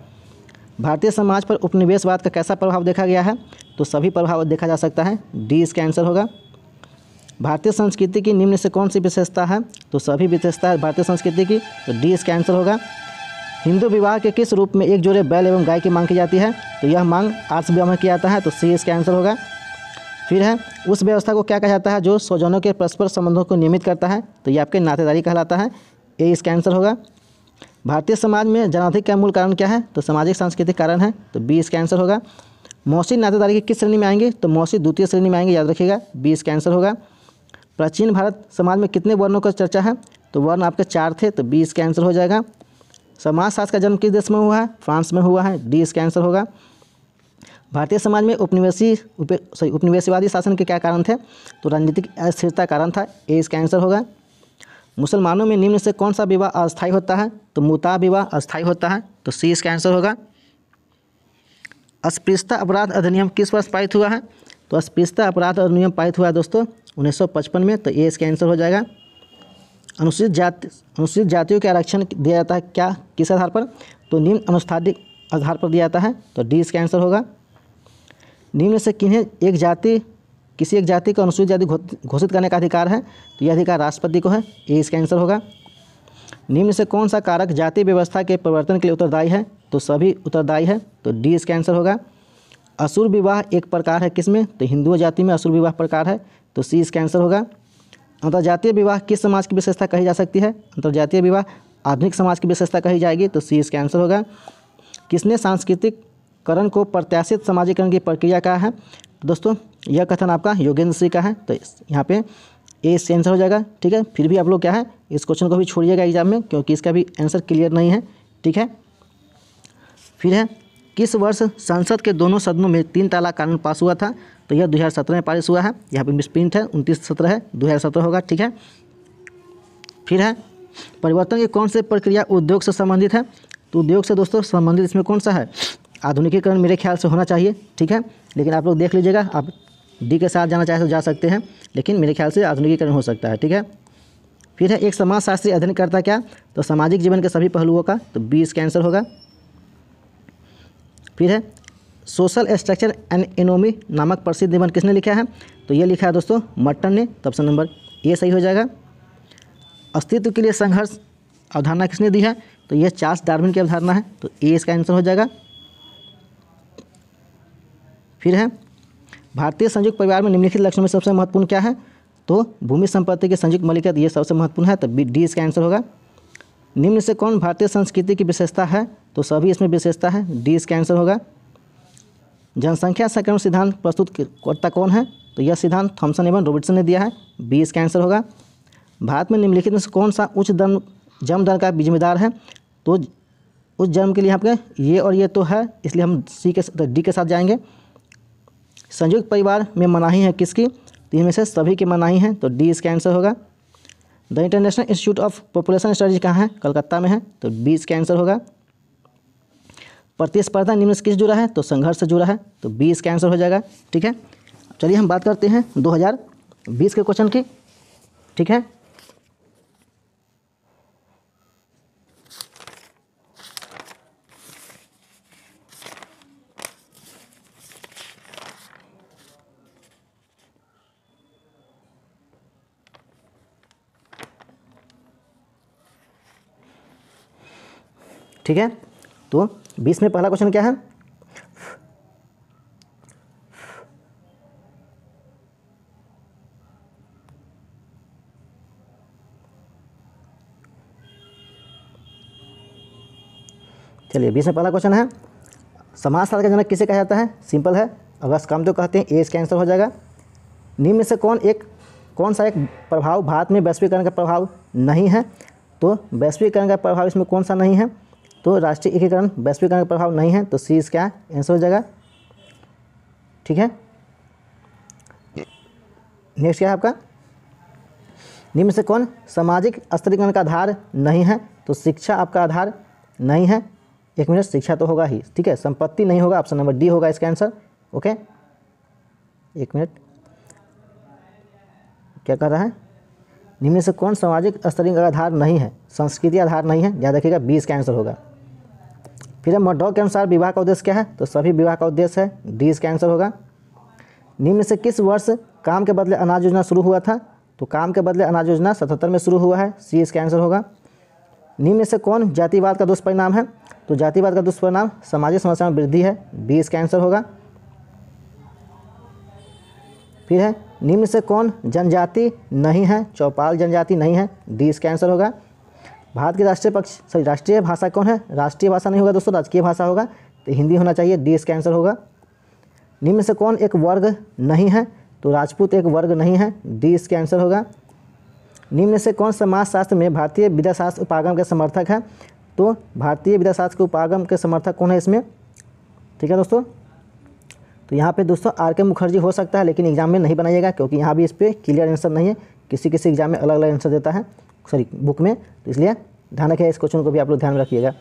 Speaker 1: भारतीय समाज पर उपनिवेशवाद का कैसा प्रभाव देखा गया है तो सभी प्रभाव देखा जा सकता है डी इसका आंसर होगा भारतीय संस्कृति की निम्न से कौन सी विशेषता है तो सभी विशेषता भारतीय संस्कृति की तो डी इसका आंसर होगा हिंदू विवाह के किस रूप में एक जोड़े बैल एवं गाय की मांग की जाती है तो यह मांग आर्स विवाह में किया जाता है तो सी इसका आंसर होगा फिर है उस व्यवस्था को क्या कहा जाता है जो स्वजनों के परस्पर संबंधों को नियमित करता है तो यह आपके नातेदारी कहलाता है ए इसका आंसर होगा भारतीय समाज में जनाधिक का मूल कारण क्या है तो सामाजिक सांस्कृतिक कारण है तो बी इसका आंसर होगा मौसी नातेदारी की किस श्रेणी में आएंगे तो मौसी द्वितीय श्रेणी में आएंगे याद रखिएगा बी इसका आंसर होगा प्राचीन भारत समाज में कितने वर्णों का चर्चा है तो वर्ण आपके चार थे तो बी इसका आंसर हो जाएगा समाजशास्त्र का जन्म किस देश में हुआ है फ्रांस में हुआ है डी इसका आंसर होगा भारतीय समाज में उपनिवेशी उप, सॉरी उपनिवेशवादी शासन के क्या कारण थे तो राजनीतिक अस्थिरता कारण था ए इसका आंसर होगा मुसलमानों में निम्न से कौन सा विवाह अस्थायी होता है तो मुता विवाह अस्थायी होता है तो सी इसका आंसर होगा अस्पृश्यता अपराध अधिनियम किस वर्ष पारित हुआ है तो अस्पृश्यता अपराध अधिनियम पारित हुआ है दोस्तों 1955 में तो ए इसका आंसर हो जाएगा अनुसूचित जाति अनुसूचित जातियों के आरक्षण दिया जाता है क्या किस आधार पर तो निम्न अनुष्ठानिक आधार पर दिया जाता है तो डी इसका आंसर होगा निम्न से किन्हें एक जाति किसी एक जाति को अनुसूचित जाति घोषित करने का अधिकार है तो यह अधिकार राष्ट्रपति को है ए इसका आंसर होगा निम्न से कौन सा कारक जाति व्यवस्था के परिवर्तन के लिए उत्तरदायी है तो सभी उत्तरदायी है तो डी इसका आंसर होगा असुर विवाह एक प्रकार है किसमें तो हिंदुओं जाति में असुर विवाह प्रकार है तो सी इसका आंसर होगा अंतर्जातीय विवाह किस समाज की विशेषता कही जा सकती है अंतर्जातीय विवाह आधुनिक समाज की विशेषता कही जाएगी तो सी इसका आंसर होगा किसने सांस्कृतिक करण को प्रत्याशित समाजीकरण की प्रक्रिया कहा है तो दोस्तों यह कथन आपका योगेंद्र सिंह का है तो यहाँ पे ए इसका आंसर हो जाएगा ठीक है फिर भी आप लोग क्या है इस क्वेश्चन को भी छोड़िएगा एग्जाम में क्योंकि इसका भी आंसर क्लियर नहीं है ठीक है फिर है किस वर्ष संसद के दोनों सदनों में तीन तलाक कानून पास हुआ था तो यह 2017 में पारित हुआ है यहाँ पे मिसप्रिंट है उनतीस सत्रह है 2017 होगा ठीक है फिर है परिवर्तन की कौन से प्रक्रिया उद्योग से संबंधित है तो उद्योग से दोस्तों संबंधित इसमें कौन सा है आधुनिकीकरण मेरे ख्याल से होना चाहिए ठीक है लेकिन आप लोग देख लीजिएगा आप डी के साथ जाना चाहे तो जा सकते हैं लेकिन मेरे ख्याल से आधुनिकीकरण हो सकता है ठीक है फिर है एक समाजशास्त्री अध्ययन करता क्या तो सामाजिक जीवन के सभी पहलुओं का तो बी इसका आंसर होगा फिर है सोशल स्ट्रक्चर एंड इनोमी नामक प्रसिद्ध निबंध किसने लिखा है तो ये लिखा है दोस्तों मटन ने तो ऑप्शन नंबर ए सही हो जाएगा अस्तित्व के लिए संघर्ष अवधारणा किसने दी है तो यह चार्ल्स डार्विन की अवधारणा है तो ए इसका आंसर हो जाएगा फिर है भारतीय संयुक्त परिवार में निम्नलिखित लक्षणों में सबसे महत्वपूर्ण क्या है तो भूमि संपत्ति के संयुक्त मलिकत ये सबसे महत्वपूर्ण है तो बी डी इसका आंसर होगा निम्न से कौन भारतीय संस्कृति की विशेषता है तो सभी इसमें विशेषता है डी इसका आंसर होगा जनसंख्या संक्रमण सिद्धांत प्रस्तुत करता कौन है तो यह सिद्धांत थॉमसन एवं रॉबर्टसन ने दिया है बी इसका आंसर होगा भारत में निम्नलिखित में से कौन सा उच्च दर जन्म दर का जिम्मेदार है तो उस जन्म के लिए आपके ये और ये तो है इसलिए हम सी के डी के साथ जाएंगे संयुक्त परिवार में मनाही है किसकी तो इनमें से सभी की मनाही है तो डी इसका आंसर होगा the International Institute of Population Studies कहाँ है कलकत्ता में है तो बी इसका आंसर होगा प्रतिस्पर्धा निम्न से किस जुड़ा है तो संघर्ष से जुड़ा है तो बी इसका आंसर हो जाएगा ठीक है चलिए हम बात करते हैं 2020 के क्वेश्चन की ठीक है ठीक है तो बीस में पहला क्वेश्चन क्या है चलिए बीस में पहला क्वेश्चन है समाजशास्त्र का जनक किसे कहा जाता है सिंपल है अगस्त काम तो कहते हैं ए इसका आंसर हो जाएगा निम्न में से कौन एक कौन सा एक प्रभाव भारत में वैश्वीकरण का प्रभाव नहीं है तो वैश्वीकरण का प्रभाव इसमें कौन सा नहीं है तो राष्ट्रीय एकीकरण वैश्वीकरण का प्रभाव नहीं है तो सी इसका आंसर हो जाएगा ठीक है नेक्स्ट क्या है आपका निम्न से कौन सामाजिक स्तरीकरण का आधार नहीं है तो शिक्षा आपका आधार नहीं है एक मिनट शिक्षा तो होगा ही ठीक है संपत्ति नहीं होगा ऑप्शन नंबर डी होगा इसका आंसर ओके एक मिनट क्या कह रहा है निम्न से कौन सामाजिक स्तरीकरण का आधार नहीं है संस्कृति आधार नहीं है याद रखिएगा बी इसका आंसर होगा फिर है मडॉक के अनुसार विवाह का उद्देश्य क्या है तो सभी विवाह का उद्देश्य है डी इसका आंसर होगा निम्न से किस वर्ष काम के बदले अनाज योजना शुरू हुआ था तो काम के बदले अनाज योजना सतहत्तर में शुरू हुआ है सी इसका आंसर होगा निम्न से कौन जातिवाद का दुष्परिणाम है तो जातिवाद का दुष्परिणाम सामाजिक समस्या में वृद्धि है बी इसका आंसर होगा फिर है निम्न से कौन जनजाति नहीं है चौपाल जनजाति नहीं है डी इसका आंसर होगा भारत के राष्ट्रीय पक्ष सॉरी राष्ट्रीय भाषा कौन है राष्ट्रीय भाषा नहीं होगा दोस्तों राजकीय भाषा होगा तो हिंदी होना चाहिए डी इसका आंसर होगा निम्न से कौन एक वर्ग नहीं है तो राजपूत एक वर्ग नहीं है डी इसका आंसर होगा निम्न से कौन समाजशास्त्र में भारतीय विद्याशास्त्र उपागम के समर्थक है तो भारतीय विद्याशास्त्र के उपागम के समर्थक कौन है इसमें ठीक है दोस्तों तो यहाँ पे दोस्तों आर के मुखर्जी हो सकता है लेकिन एग्जाम में नहीं बनाइएगा क्योंकि यहाँ भी इस पर क्लियर आंसर नहीं है किसी किसी एग्जाम में अलग अलग आंसर देता है सॉरी बुक में तो इसलिए ध्यान रखिएगा इस क्वेश्चन को भी आप लोग ध्यान में रखिएगा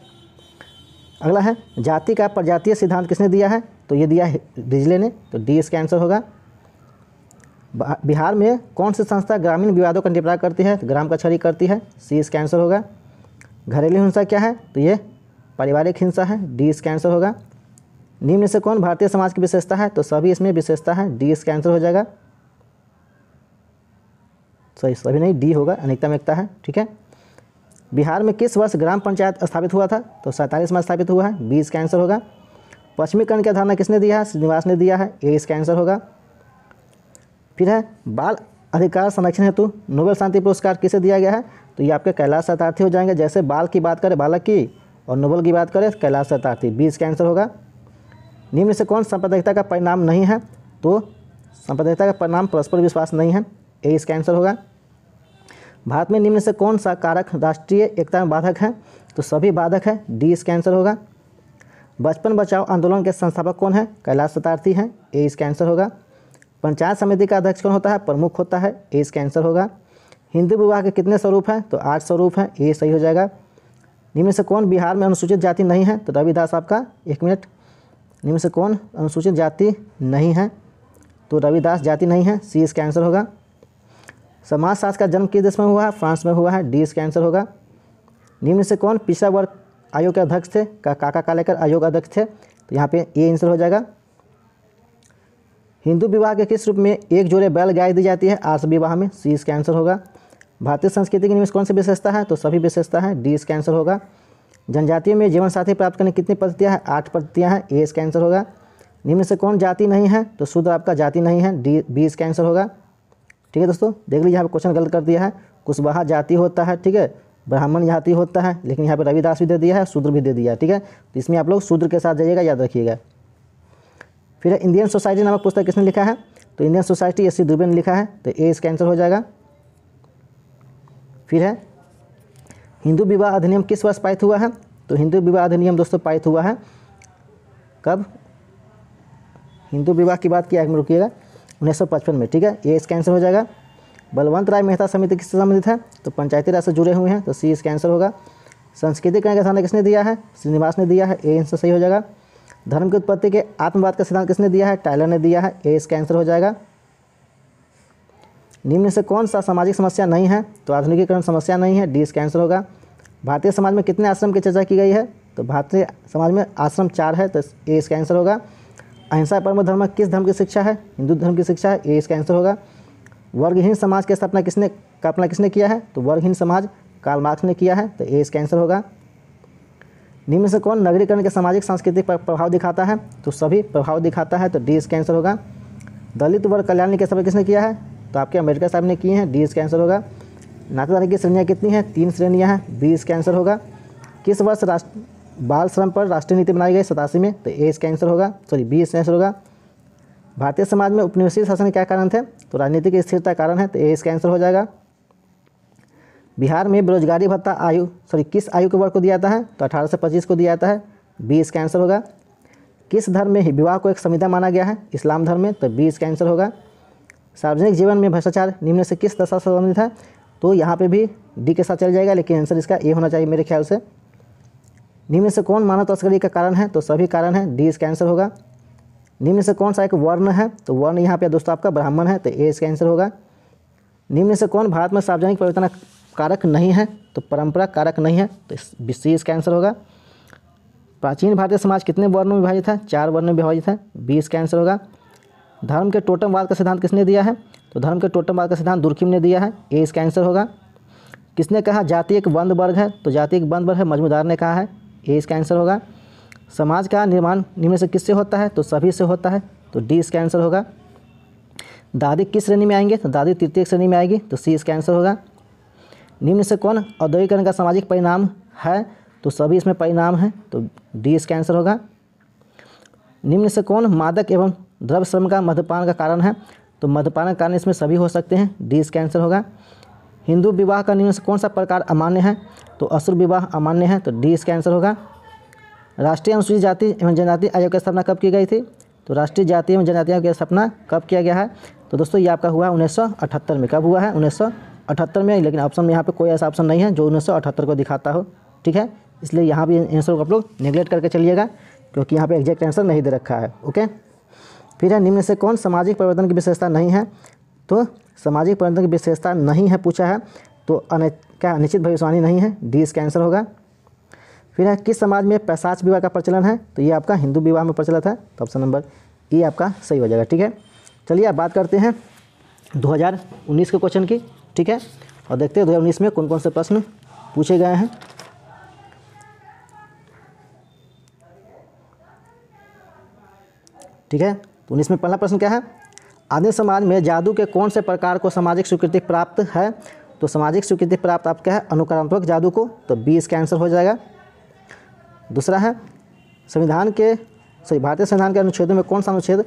Speaker 1: अगला है जाति का प्रजातीय सिद्धांत किसने दिया है तो ये दिया है बिजले ने तो डी इसका आंसर होगा बिहार में कौन सी संस्था ग्रामीण विवादों का निपटारा करती है तो ग्राम कचहरी करती है सी इसका आंसर होगा घरेलू हिंसा क्या है तो ये पारिवारिक हिंसा है डी इसका आंसर होगा निम्न से कौन भारतीय समाज की विशेषता है तो सभी इसमें विशेषता है डी इसका आंसर हो जाएगा सॉरी सभी नहीं डी होगा अनेकता में एकता है ठीक है बिहार में किस वर्ष ग्राम पंचायत स्थापित हुआ था तो सैंतालीस में स्थापित हुआ है बी इसका आंसर होगा पश्चिमीकरण की धारणा किसने दिया है श्रीनिवास ने दिया है ए इसका आंसर होगा फिर है बाल अधिकार संरक्षण हेतु नोबेल शांति पुरस्कार किसे दिया गया है तो ये आपके कैलाश सतार्थी हो जाएंगे जैसे बाल की बात करें बालक की और नोबल की बात करें कैलाश सतार्थी बी इसका आंसर होगा निम्न से कौन संपदकता का परिणाम नहीं है तो संपदकता का परिणाम परस्पर विश्वास नहीं है ए इसका आंसर होगा भारत में निम्न से कौन सा कारक राष्ट्रीय एकता में बाधक है तो सभी बाधक है डी इसका आंसर होगा बचपन बचाओ आंदोलन के संस्थापक कौन है कैलाश सतार्थी हैं ए इसका आंसर होगा पंचायत समिति का अध्यक्ष कौन होता है प्रमुख होता है ए इसका आंसर होगा हिंदू विवाह के कितने स्वरूप हैं तो आठ स्वरूप हैं ये सही हो जाएगा निम्न से कौन बिहार में अनुसूचित जाति नहीं है तो रविदास आपका एक मिनट निम्न से कौन अनुसूचित जाति नहीं है तो रविदास जाति नहीं है सी इसका आंसर होगा समाजशास्त्र का जन्म किस देश में हुआ है फ्रांस में हुआ है डी इसका आंसर होगा निम्न से कौन पिछड़ा वर्ग आयोग के अध्यक्ष थे का काका का लेकर आयोग अध्यक्ष थे तो यहाँ पे ए आंसर हो जाएगा हिंदू विवाह के किस रूप में एक जोड़े बैल गाय दी जाती है आर्स विवाह में सी इसका आंसर होगा भारतीय संस्कृति की निम्न कौन सी विशेषता है तो सभी विशेषता है डी इसका आंसर होगा जनजातियों में जीवन साथी प्राप्त करने कितनी पद्धतियाँ हैं आठ पद्धतियाँ हैं ए इसका आंसर होगा निम्न से कौन जाति नहीं है तो शुद्ध आपका जाति नहीं है डी बी इसका आंसर होगा ठीक है दोस्तों देख लीजिए यहाँ पे क्वेश्चन गलत कर दिया है कुशवाहा जाति होता है ठीक है ब्राह्मण जाति होता है लेकिन यहाँ पे रविदास भी दे दिया है शूद्र भी दे दिया है ठीक है तो इसमें आप लोग शूद्र के साथ जाइएगा याद रखिएगा फिर इंडियन सोसाइटी नामक पुस्तक किसने लिखा है तो Indian society S C Dube ने लिखा है तो ए इसका आंसर हो जाएगा फिर है हिंदू विवाह अधिनियम किस वर्ष पारित हुआ है तो हिंदू विवाह अधिनियम दोस्तों पारित हुआ है कब हिंदू विवाह की बात किया है रुकिएगा उन्नीस में ठीक है ये इसका आंसर हो जाएगा बलवंत राय मेहता समिति किससे संबंधित है तो पंचायती राज से जुड़े हुए हैं तो सी इसका आंसर होगा संस्कृति का स्थान किसने दिया है श्रीनिवास ने दिया है ए आंसर सही हो जाएगा धर्म की उत्पत्ति के आत्मवाद का सिद्धांत किसने दिया है टाइलर ने दिया है ए इसका आंसर हो जाएगा निम्न से कौन सा सामाजिक समस्या नहीं है तो आधुनिकीकरण समस्या नहीं है डी इसका आंसर होगा भारतीय समाज में कितने आश्रम की चर्चा की गई है तो भारतीय समाज में आश्रम चार है तो ए इसका आंसर होगा अहिंसा परम धर्म किस धर्म की शिक्षा है हिंदू धर्म की शिक्षा है ये इसका आंसर होगा वर्गहीन समाज की स्थापना किसने कल्पना किसने किया है तो वर्गहीन समाज काल मार्क्स ने किया है तो ये इसका आंसर होगा निम्न से कौन नगरीकरण के सामाजिक सांस्कृतिक पर प्रभाव दिखाता है तो सभी प्रभाव दिखाता है तो डी इसका आंसर होगा दलित वर्ग कल्याण की स्थापना किसने किया है तो आपके अम्बेडकर साहब ने किए हैं डी इसका आंसर होगा नातेदारी की श्रेणियाँ कितनी हैं तीन श्रेणियाँ हैं बी इसका आंसर होगा किस वर्ष राष्ट्र बाल श्रम पर राष्ट्रीय नीति बनाई गई सतासी में तो ए इसका आंसर होगा सॉरी बी इसका आंसर होगा भारतीय समाज में उपनिवेशी शासन क्या कारण थे तो राजनीतिक स्थिरता कारण है तो ए इसका आंसर हो जाएगा बिहार में बेरोजगारी भत्ता आयु सॉरी किस आयु के वर्ग को दिया जाता है तो अठारह से पच्चीस को दिया जाता है बी इसका आंसर होगा किस धर्म में विवाह को एक संविधा माना गया है इस्लाम धर्म में तो बी इसका आंसर होगा सार्वजनिक जीवन में भ्रष्टाचार निम्न से किस दशा से संबंधित है तो यहाँ पे भी डी के साथ चल जाएगा लेकिन आंसर इसका ए होना चाहिए मेरे ख्याल से निम्न से कौन मानव तस्करी का कारण है तो सभी कारण है डी इसका आंसर होगा निम्न से कौन सा एक वर्ण है तो वर्ण यहाँ पे दोस्तों आपका ब्राह्मण है तो ए इसका आंसर होगा निम्न से कौन भारत में सार्वजनिक परिवर्तन कारक नहीं है तो परंपरा कारक नहीं है तो सी इसका आंसर होगा प्राचीन भारतीय समाज कितने वर्णों में विभाजित है चार वर्णों में विभाजित है बी इसका आंसर होगा धर्म के टोटमवाद का सिद्धांत किसने दिया है तो धर्म के टोटमवाद का सिद्धांत दुर्खिम ने दिया है ए इसका आंसर होगा किसने कहा जाति एक बंद वर्ग है तो जाति एक बंद वर्ग है मजमूदार ने कहा है ए इसका आंसर होगा समाज का निर्माण निम्न से किससे होता है तो सभी से होता है तो डी इसका आंसर होगा दादी किस श्रेणी में आएंगे तो दादी तृतीय श्रेणी में आएगी तो सी इसका आंसर होगा निम्न से कौन औद्योगिकरण का सामाजिक परिणाम है तो सभी इसमें परिणाम है तो डी इसका आंसर होगा निम्न से कौन मादक एवं द्रव्य श्रम का मध्यपान का कारण है तो मध्यपान का कारण इसमें सभी हो सकते हैं डी इसका आंसर होगा हिंदू विवाह का नियम से कौन सा प्रकार अमान्य है तो असुर विवाह अमान्य है तो डी इसका आंसर होगा राष्ट्रीय अनुसूचित जाति एवं जनजाति आयोग की स्थापना कब की गई थी तो राष्ट्रीय जाति एवं जनजाति आयोग की स्थापना कब किया गया है तो दोस्तों ये आपका हुआ उन्नीस में कब हुआ है उन्नीस में लेकिन ऑप्शन में यहाँ पर कोई ऐसा ऑप्शन नहीं है जो उन्नीस को दिखाता हो ठीक है इसलिए यहाँ भी आंसर को आप लोग निगलेक्ट करके चलिएगा क्योंकि यहाँ पर एग्जैक्ट आंसर नहीं दे रखा है ओके फिर है निम्न से कौन सामाजिक परिवर्तन की विशेषता नहीं है तो सामाजिक परिवर्तन की विशेषता नहीं है पूछा है तो अने क्या अनिश्चित भविष्यवाणी नहीं है डी इसका आंसर होगा फिर है किस समाज में पैसाच विवाह का प्रचलन है तो ये आपका हिंदू विवाह में प्रचलित है तो ऑप्शन नंबर ई आपका सही हो जाएगा ठीक है चलिए अब बात करते हैं 2019 के क्वेश्चन की ठीक है और देखते हैं 2019 में कौन कौन से प्रश्न पूछे गए हैं ठीक है तो उन्नीस में पहला प्रश्न क्या है आदि समाज में जादू के कौन से प्रकार को सामाजिक स्वीकृति प्राप्त है तो सामाजिक स्वीकृति प्राप्त आप क्या है अनुकरणात्मक जादू को तो बी इसका आंसर हो जाएगा दूसरा है संविधान के सॉरी भारतीय संविधान के अनुच्छेदों में कौन सा अनुच्छेद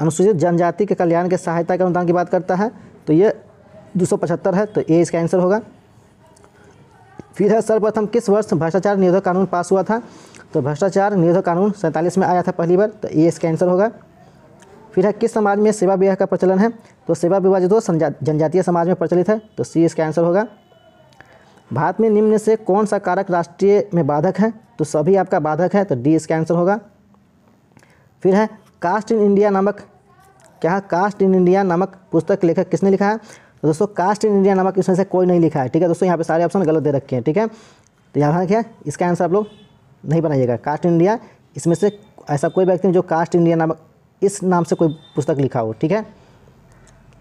Speaker 1: अनुसूचित जनजाति के कल्याण के सहायता के अनुदान की बात करता है तो ये दो है तो ए इसका आंसर होगा फिर है सर्वप्रथम किस वर्ष भ्रष्टाचार निरोधक कानून पास हुआ था तो भ्रष्टाचार निरोधक कानून सैंतालीस में आया था पहली बार तो ए इसका आंसर होगा फिर है किस समाज में सेवा विवाह का प्रचलन है तो सेवा विवाह जो जनजातीय समाज में प्रचलित है तो सी इसका आंसर होगा भारत में निम्न से कौन सा कारक राष्ट्रीय में बाधक है तो सभी आपका बाधक है तो डी इसका आंसर होगा फिर है कास्ट इन इंडिया नामक क्या कास्ट इन इंडिया नामक पुस्तक लेखक किसने लिखा है तो दोस्तों कास्ट इन इंडिया नामक इसमें से कोई नहीं लिखा है ठीक है दोस्तों यहाँ पे सारे ऑप्शन गलत दे रखे हैं ठीक है तो यहाँ रखिए इसका आंसर आप लोग नहीं बनाइएगा कास्ट इंडिया इसमें से ऐसा कोई व्यक्ति जो कास्ट इंडिया नामक इस नाम से कोई पुस्तक लिखा हो ठीक है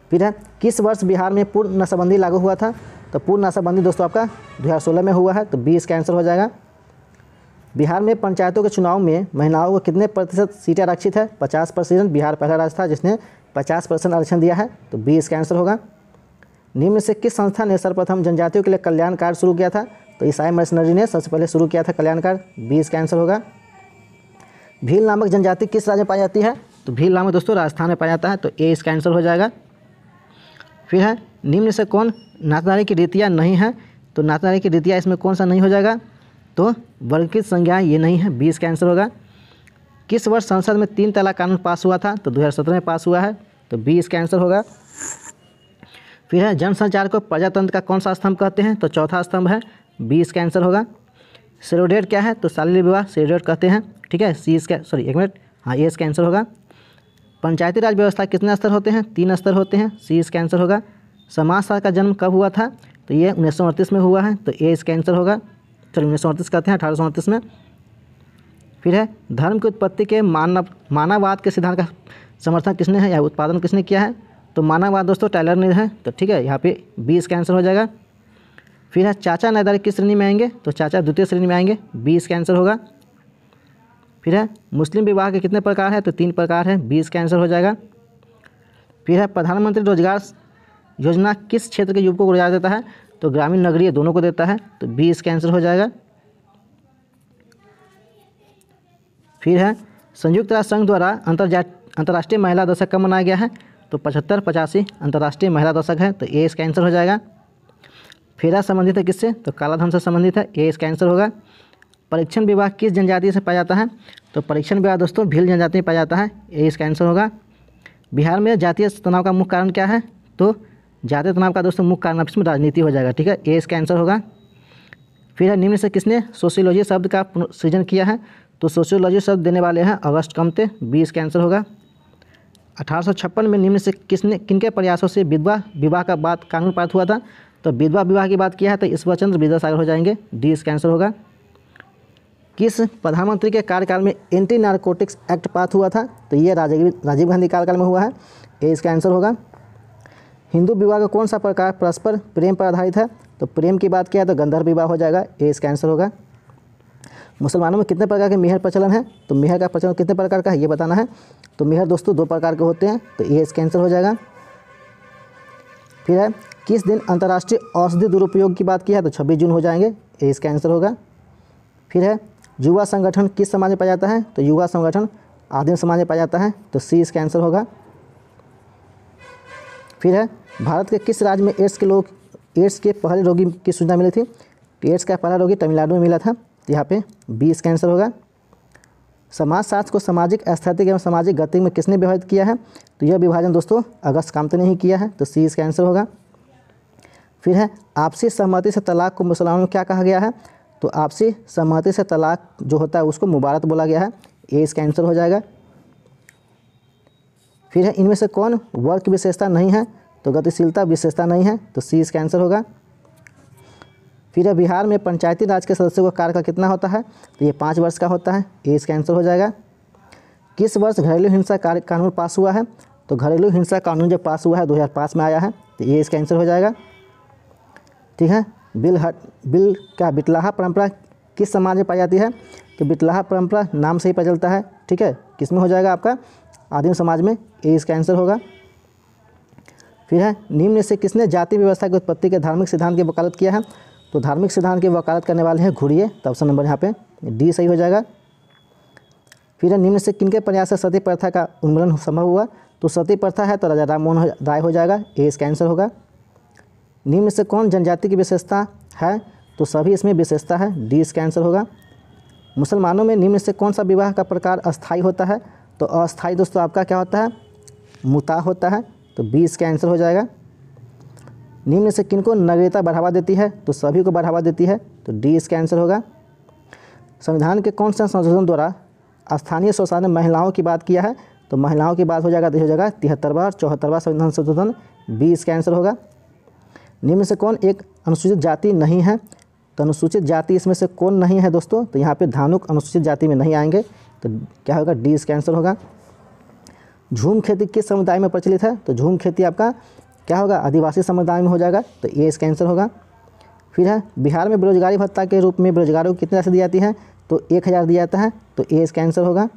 Speaker 1: फिर है किस वर्ष बिहार में पूर्ण नशाबंदी लागू हुआ था तो पूर्ण नशाबंदी दोस्तों आपका सोलह में हुआ है तो बी इसका आंसर हो जाएगा बिहार में पंचायतों के चुनाव में महिलाओं को कितने प्रतिशत सीटें आरक्षित है पचास परसेंट बिहार पहला राज्य था जिसने पचास परसेंट आरक्षण दिया है तो बी इसका आंसर होगा निम्न से किस संस्था ने सर्वप्रथम जनजातियों के लिए कल्याण कार्य शुरू किया था तो ईसाई मशनरी ने सबसे पहले शुरू किया था कल्याण कार्य बी इसका आंसर होगा भील नामक जनजाति किस राज्य में पाई जाती है तो भील में दोस्तों राजस्थान में पाया जाता है तो ए इसका आंसर हो जाएगा फिर है निम्न से कौन नाचनारी की रीतियाँ नहीं है तो नाचनारी की रीतियाँ इसमें कौन सा नहीं हो जाएगा तो वर्गीकृत संज्ञाएँ ये नहीं है बी इसका आंसर होगा किस वर्ष संसद में तीन तलाक कानून पास हुआ था तो 2017 में पास हुआ है तो बी इसका आंसर होगा फिर है जनसंचार को प्रजातंत्र का कौन सा स्तंभ कहते हैं तो चौथा स्तंभ है बी इसका आंसर होगा सेरोडेट क्या है तो शालीय विवाह सेरोडेट कहते हैं ठीक है सी इसका सॉरी एक मिनट हाँ ये इसका आंसर होगा पंचायती राज व्यवस्था कितने स्तर होते हैं तीन स्तर होते हैं सी इसका आंसर होगा समाज शाह का जन्म कब हुआ था तो ये उन्नीस में हुआ है तो ए इसका आंसर होगा चलो उन्नीस कहते हैं अठारह में फिर है धर्म की उत्पत्ति के मानव मानववाद के सिद्धांत का समर्थन किसने है या उत्पादन किसने किया है तो मानववाद दोस्तों टाइलर ने है तो ठीक है यहाँ पे बी इसका आंसर हो जाएगा फिर है चाचा नैदार किस श्रेणी में आएंगे तो चाचा द्वितीय श्रेणी में आएंगे बी इसका आंसर होगा फिर है मुस्लिम विवाह के कितने प्रकार हैं तो तीन प्रकार हैं बीस का आंसर हो जाएगा फिर है प्रधानमंत्री रोजगार योजना किस क्षेत्र के युवकों को रोजगार देता है तो ग्रामीण नगरीय दोनों को देता है तो बीस का आंसर हो जाएगा फिर है संयुक्त राष्ट्र संघ द्वारा अंतर्जा अंतर्राष्ट्रीय महिला दशक कब मनाया गया है तो पचहत्तर पचासी अंतर्राष्ट्रीय महिला दशक है तो ए इसका आंसर हो जाएगा फेरा संबंधित है किससे तो कालाधन से संबंधित है ए इसका आंसर होगा परीक्षण विवाह किस जनजाति से पाया जाता है तो परीक्षण विवाह दोस्तों भील जनजाति में पाया जाता है यही इसका आंसर होगा बिहार में जातीय तनाव का मुख्य कारण क्या है तो जातीय तनाव का दोस्तों मुख्य कारण आप इसमें राजनीति हो जाएगा ठीक है ये इसका आंसर होगा फिर है निम्न से किसने सोशियोलॉजी शब्द का सृजन किया है तो सोशियोलॉजी शब्द देने वाले हैं अगस्त कमते बी इसका आंसर होगा अठारह में निम्न से किसने किनके प्रयासों से विधवा विवाह का बात कानून पारित हुआ था तो विधवा विवाह की बात किया है तो इस वचन विद्यासागर हो जाएंगे डी इसका आंसर होगा किस प्रधानमंत्री के कार्यकाल में एंटी नारकोटिक्स एक्ट पास हुआ था तो ये राजीव राजीव गांधी कार्यकाल में हुआ है ये इसका आंसर होगा हिंदू विवाह का कौन सा प्रकार परस्पर प्रेम पर आधारित है तो प्रेम की बात किया तो गंधर्व विवाह हो जाएगा ये इसका आंसर होगा मुसलमानों में कितने प्रकार के मेहर प्रचलन है तो मेहर का प्रचलन कितने प्रकार का है ये बताना है तो मेहर दोस्तों दो प्रकार के होते हैं तो ये इसका आंसर हो जाएगा फिर है किस दिन अंतर्राष्ट्रीय औषधि दुरुपयोग की बात की है तो छब्बीस जून हो जाएंगे ये इसका आंसर होगा फिर है युवा संगठन किस समाज में पाया जाता है तो युवा संगठन आदिम समाज में पाया जाता है तो सी इसका आंसर होगा फिर है भारत के किस राज्य में एड्स के लोग एड्स के पहले रोगी की सूचना मिली थी तो एड्स का पहला रोगी तमिलनाडु में मिला था तो यहाँ पे बी इसका आंसर होगा समाजशास्त्र को सामाजिक स्थैतिक एवं सामाजिक गति में किसने विभाजित किया है तो यह विभाजन दोस्तों अगस्त कामते तो ने ही किया है तो सी इसका आंसर होगा फिर है आपसी सहमति से तलाक को मुसलमानों में क्या कहा गया है तो आपसी सहमति से तलाक जो होता है उसको मुबारक बोला गया है ए इसका आंसर हो जाएगा फिर है इनमें से कौन वर्क विशेषता नहीं है तो गतिशीलता विशेषता नहीं है तो सी इसका आंसर होगा फिर है बिहार में पंचायती राज के सदस्यों का कार्यकाल कितना होता है तो ये पाँच वर्ष का होता है ए इसका आंसर हो जाएगा किस वर्ष घरेलू हिंसा कार्य कानून पास हुआ है तो घरेलू हिंसा कानून जब पास हुआ है 2005 में आया है तो ये इसका आंसर हो जाएगा ठीक है बिलहट बिल क्या बिटलाहा परंपरा किस समाज में पाई जाती है कि बिटलाहा परंपरा नाम से ही पता चलता है ठीक है किस में हो जाएगा आपका आदिम समाज में ए इसका आंसर होगा फिर है निम्न से किसने जाति व्यवस्था की उत्पत्ति के धार्मिक सिद्धांत की वकालत किया है तो धार्मिक सिद्धांत की वकालत करने वाले हैं घुड़िए तो ऑप्शन नंबर यहाँ पे डी सही हो जाएगा फिर है निम्न से किनके प्रयास से सती प्रथा का उन्मूलन संभव हुआ तो सती प्रथा है तो राजा राम मोहन राय हो जाएगा ए इसका आंसर होगा निम्न से कौन जनजाति की विशेषता है तो सभी इसमें विशेषता है डी इसका आंसर होगा मुसलमानों में निम्न से कौन सा विवाह का प्रकार अस्थाई होता है तो अस्थाई दोस्तों आपका क्या होता है मुता होता है तो बी इसका आंसर हो जाएगा निम्न से किनको नगरीयता बढ़ावा देती है तो सभी को बढ़ावा देती है तो डी इसका आंसर होगा संविधान के कौन से संशोधन द्वारा स्थानीय शोषण ने महिलाओं की बात किया है तो महिलाओं की बात हो जाएगा तो हो जाएगा तिहत्तरवा और चौहत्तरवा संविधान संशोधन बी इसका आंसर होगा निम्न से कौन एक अनुसूचित जाति नहीं है तो अनुसूचित जाति इसमें से कौन नहीं है दोस्तों तो यहाँ पे धानुक अनुसूचित जाति में नहीं आएंगे तो क्या होगा डी इसका आंसर होगा झूम खेती किस समुदाय में प्रचलित है तो झूम खेती आपका क्या होगा आदिवासी समुदाय में हो जाएगा तो ये इसका आंसर होगा फिर है बिहार में बेरोजगारी भत्ता के रूप में बेरोजगारों को कितनी राशि दी जाती है तो एक हज़ार दिया जाता है तो ए इसका आंसर होगा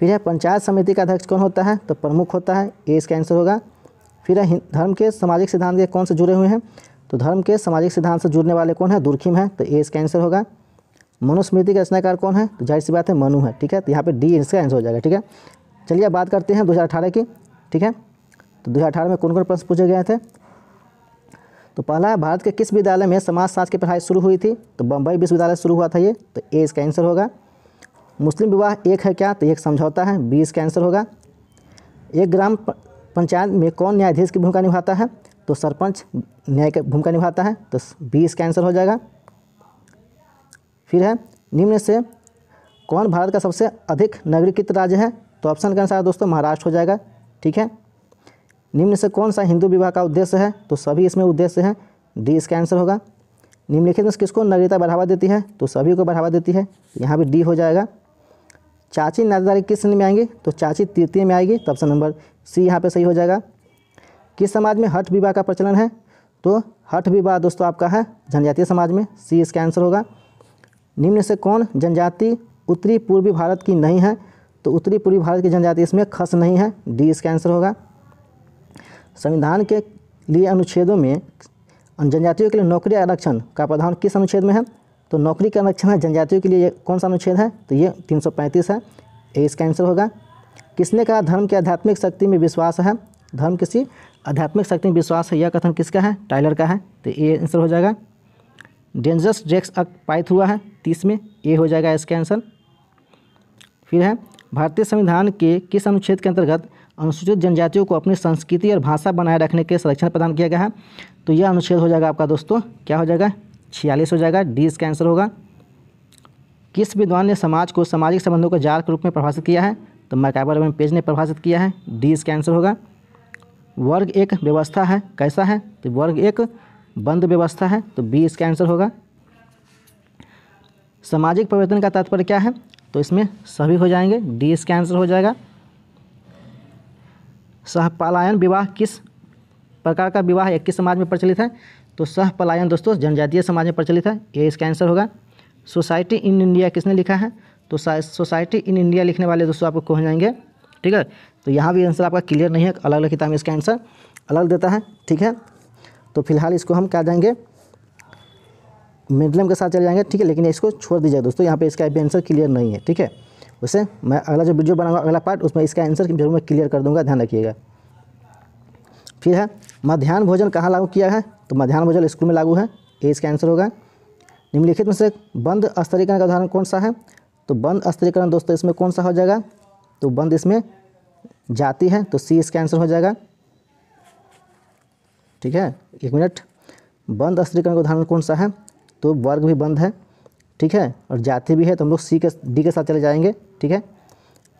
Speaker 1: फिर है पंचायत समिति का अध्यक्ष कौन होता है तो प्रमुख होता है ए इसका आंसर होगा फिर धर्म के सामाजिक सिद्धांत के कौन से जुड़े हुए हैं तो धर्म के सामाजिक सिद्धांत से जुड़ने वाले कौन है दुर्खिम है तो ए इसका आंसर होगा मनुस्मृति का रचनाकार कौन है तो जाहिर सी बात है मनु है ठीक है तो यहाँ पे डी इसका आंसर हो जाएगा ठीक है चलिए अब बात करते हैं 2018 की ठीक है तो 2018 में कौन कौन प्रश्न पूछे गए थे तो पहला है भारत के किस विद्यालय में समाजशास्त्र की पढ़ाई शुरू हुई थी तो बम्बई विश्वविद्यालय शुरू हुआ था ये तो ए इसका आंसर होगा मुस्लिम विवाह एक है क्या तो एक समझौता है बी इसका आंसर होगा एक ग्राम पंचायत में कौन न्यायाधीश की भूमिका निभाता है तो सरपंच न्याय की भूमिका निभाता है तो बी इसका आंसर हो जाएगा फिर है निम्न से कौन भारत का सबसे अधिक नगरीकृत राज्य है तो ऑप्शन के आंसर दोस्तों महाराष्ट्र हो जाएगा ठीक है निम्न से कौन सा हिंदू विवाह का उद्देश्य है तो सभी इसमें उद्देश्य है डी इसका आंसर होगा निम्नलिखित में किसको नगरीयता बढ़ावा देती है तो सभी को बढ़ावा देती है यहाँ भी डी हो जाएगा चाची नाजेदारी किस श्रेणी में आएंगे तो चाची तृतीय में आएगी तो ऑप्शन नंबर सी यहाँ पे सही हो जाएगा किस समाज में हठ विवाह का प्रचलन है तो हठ विवाह दोस्तों आपका है जनजातीय समाज में सी इसका आंसर होगा निम्न से कौन जनजाति उत्तरी पूर्वी भारत की नहीं है तो उत्तरी पूर्वी भारत की जनजाति इसमें खस नहीं है डी इसका आंसर होगा संविधान के लिए अनुच्छेदों में जनजातियों के लिए नौकरी आरक्षण का प्रावधान किस अनुच्छेद में है तो नौकरी का आरक्षण है जनजातियों के लिए कौन सा अनुच्छेद है तो ये पैंतीस है ए इसका आंसर होगा किसने कहा धर्म की आध्यात्मिक शक्ति में विश्वास है धर्म किसी आध्यात्मिक शक्ति में विश्वास है यह कथन किसका है टाइलर का है तो ए आंसर हो जाएगा डेंजरस ड्रेक्स एक्ट हुआ है तीस में ए हो जाएगा इसका आंसर फिर है भारतीय संविधान के किस अनुच्छेद के अंतर्गत अनुसूचित जनजातियों को अपनी संस्कृति और भाषा बनाए रखने के संरक्षण प्रदान किया गया है तो यह अनुच्छेद हो जाएगा आपका दोस्तों क्या हो जाएगा छियालीस हो जाएगा डी इसका आंसर होगा किस विद्वान ने समाज को सामाजिक संबंधों का जाल के रूप में प्रभाषित किया है तो मैकाबर एवं पेज ने प्रभाषित किया है डी इसका आंसर होगा वर्ग एक व्यवस्था है कैसा है तो वर्ग एक बंद व्यवस्था है तो बी इसका आंसर होगा सामाजिक परिवर्तन का तात्पर्य क्या है तो इसमें सभी हो जाएंगे डी इसका आंसर हो जाएगा सहपलायन विवाह किस प्रकार का विवाह एक किस समाज में प्रचलित है तो सह पलायन दोस्तों जनजातीय समाज में प्रचलित है ये इसका आंसर होगा सोसाइटी इन इंडिया किसने लिखा है तो सोसाइटी इन इंडिया लिखने वाले दोस्तों आपको कौन जाएंगे ठीक है तो यहाँ भी आंसर आपका क्लियर नहीं है अलग अलग किताब इसका आंसर अलग देता है ठीक है तो फिलहाल इसको हम क्या जाएंगे मिडलम के साथ चले जाएंगे ठीक है लेकिन इसको छोड़ दीजिए दोस्तों यहाँ पे इसका भी आंसर क्लियर नहीं है ठीक है उसे मैं अगला जो वीडियो बनाऊंगा अगला पार्ट उसमें इसका आंसर जरूर मैं क्लियर कर दूंगा ध्यान रखिएगा फिर है मध्यान्ह भोजन कहाँ लागू किया है तो मध्यान्ह भोजन स्कूल में लागू है ए इसका आंसर होगा निम्नलिखित में से बंद स्तरीकरण का उदाहरण कौन सा है तो बंद स्तरीकरण दोस्तों इसमें कौन सा हो जाएगा तो बंद इसमें जाति है तो सी इसका आंसर हो जाएगा ठीक है एक मिनट बंद स्तरीकरण का उदाहरण कौन सा है तो वर्ग भी बंद है ठीक है और जाति भी है तो हम लोग सी के डी के साथ चले जाएंगे ठीक है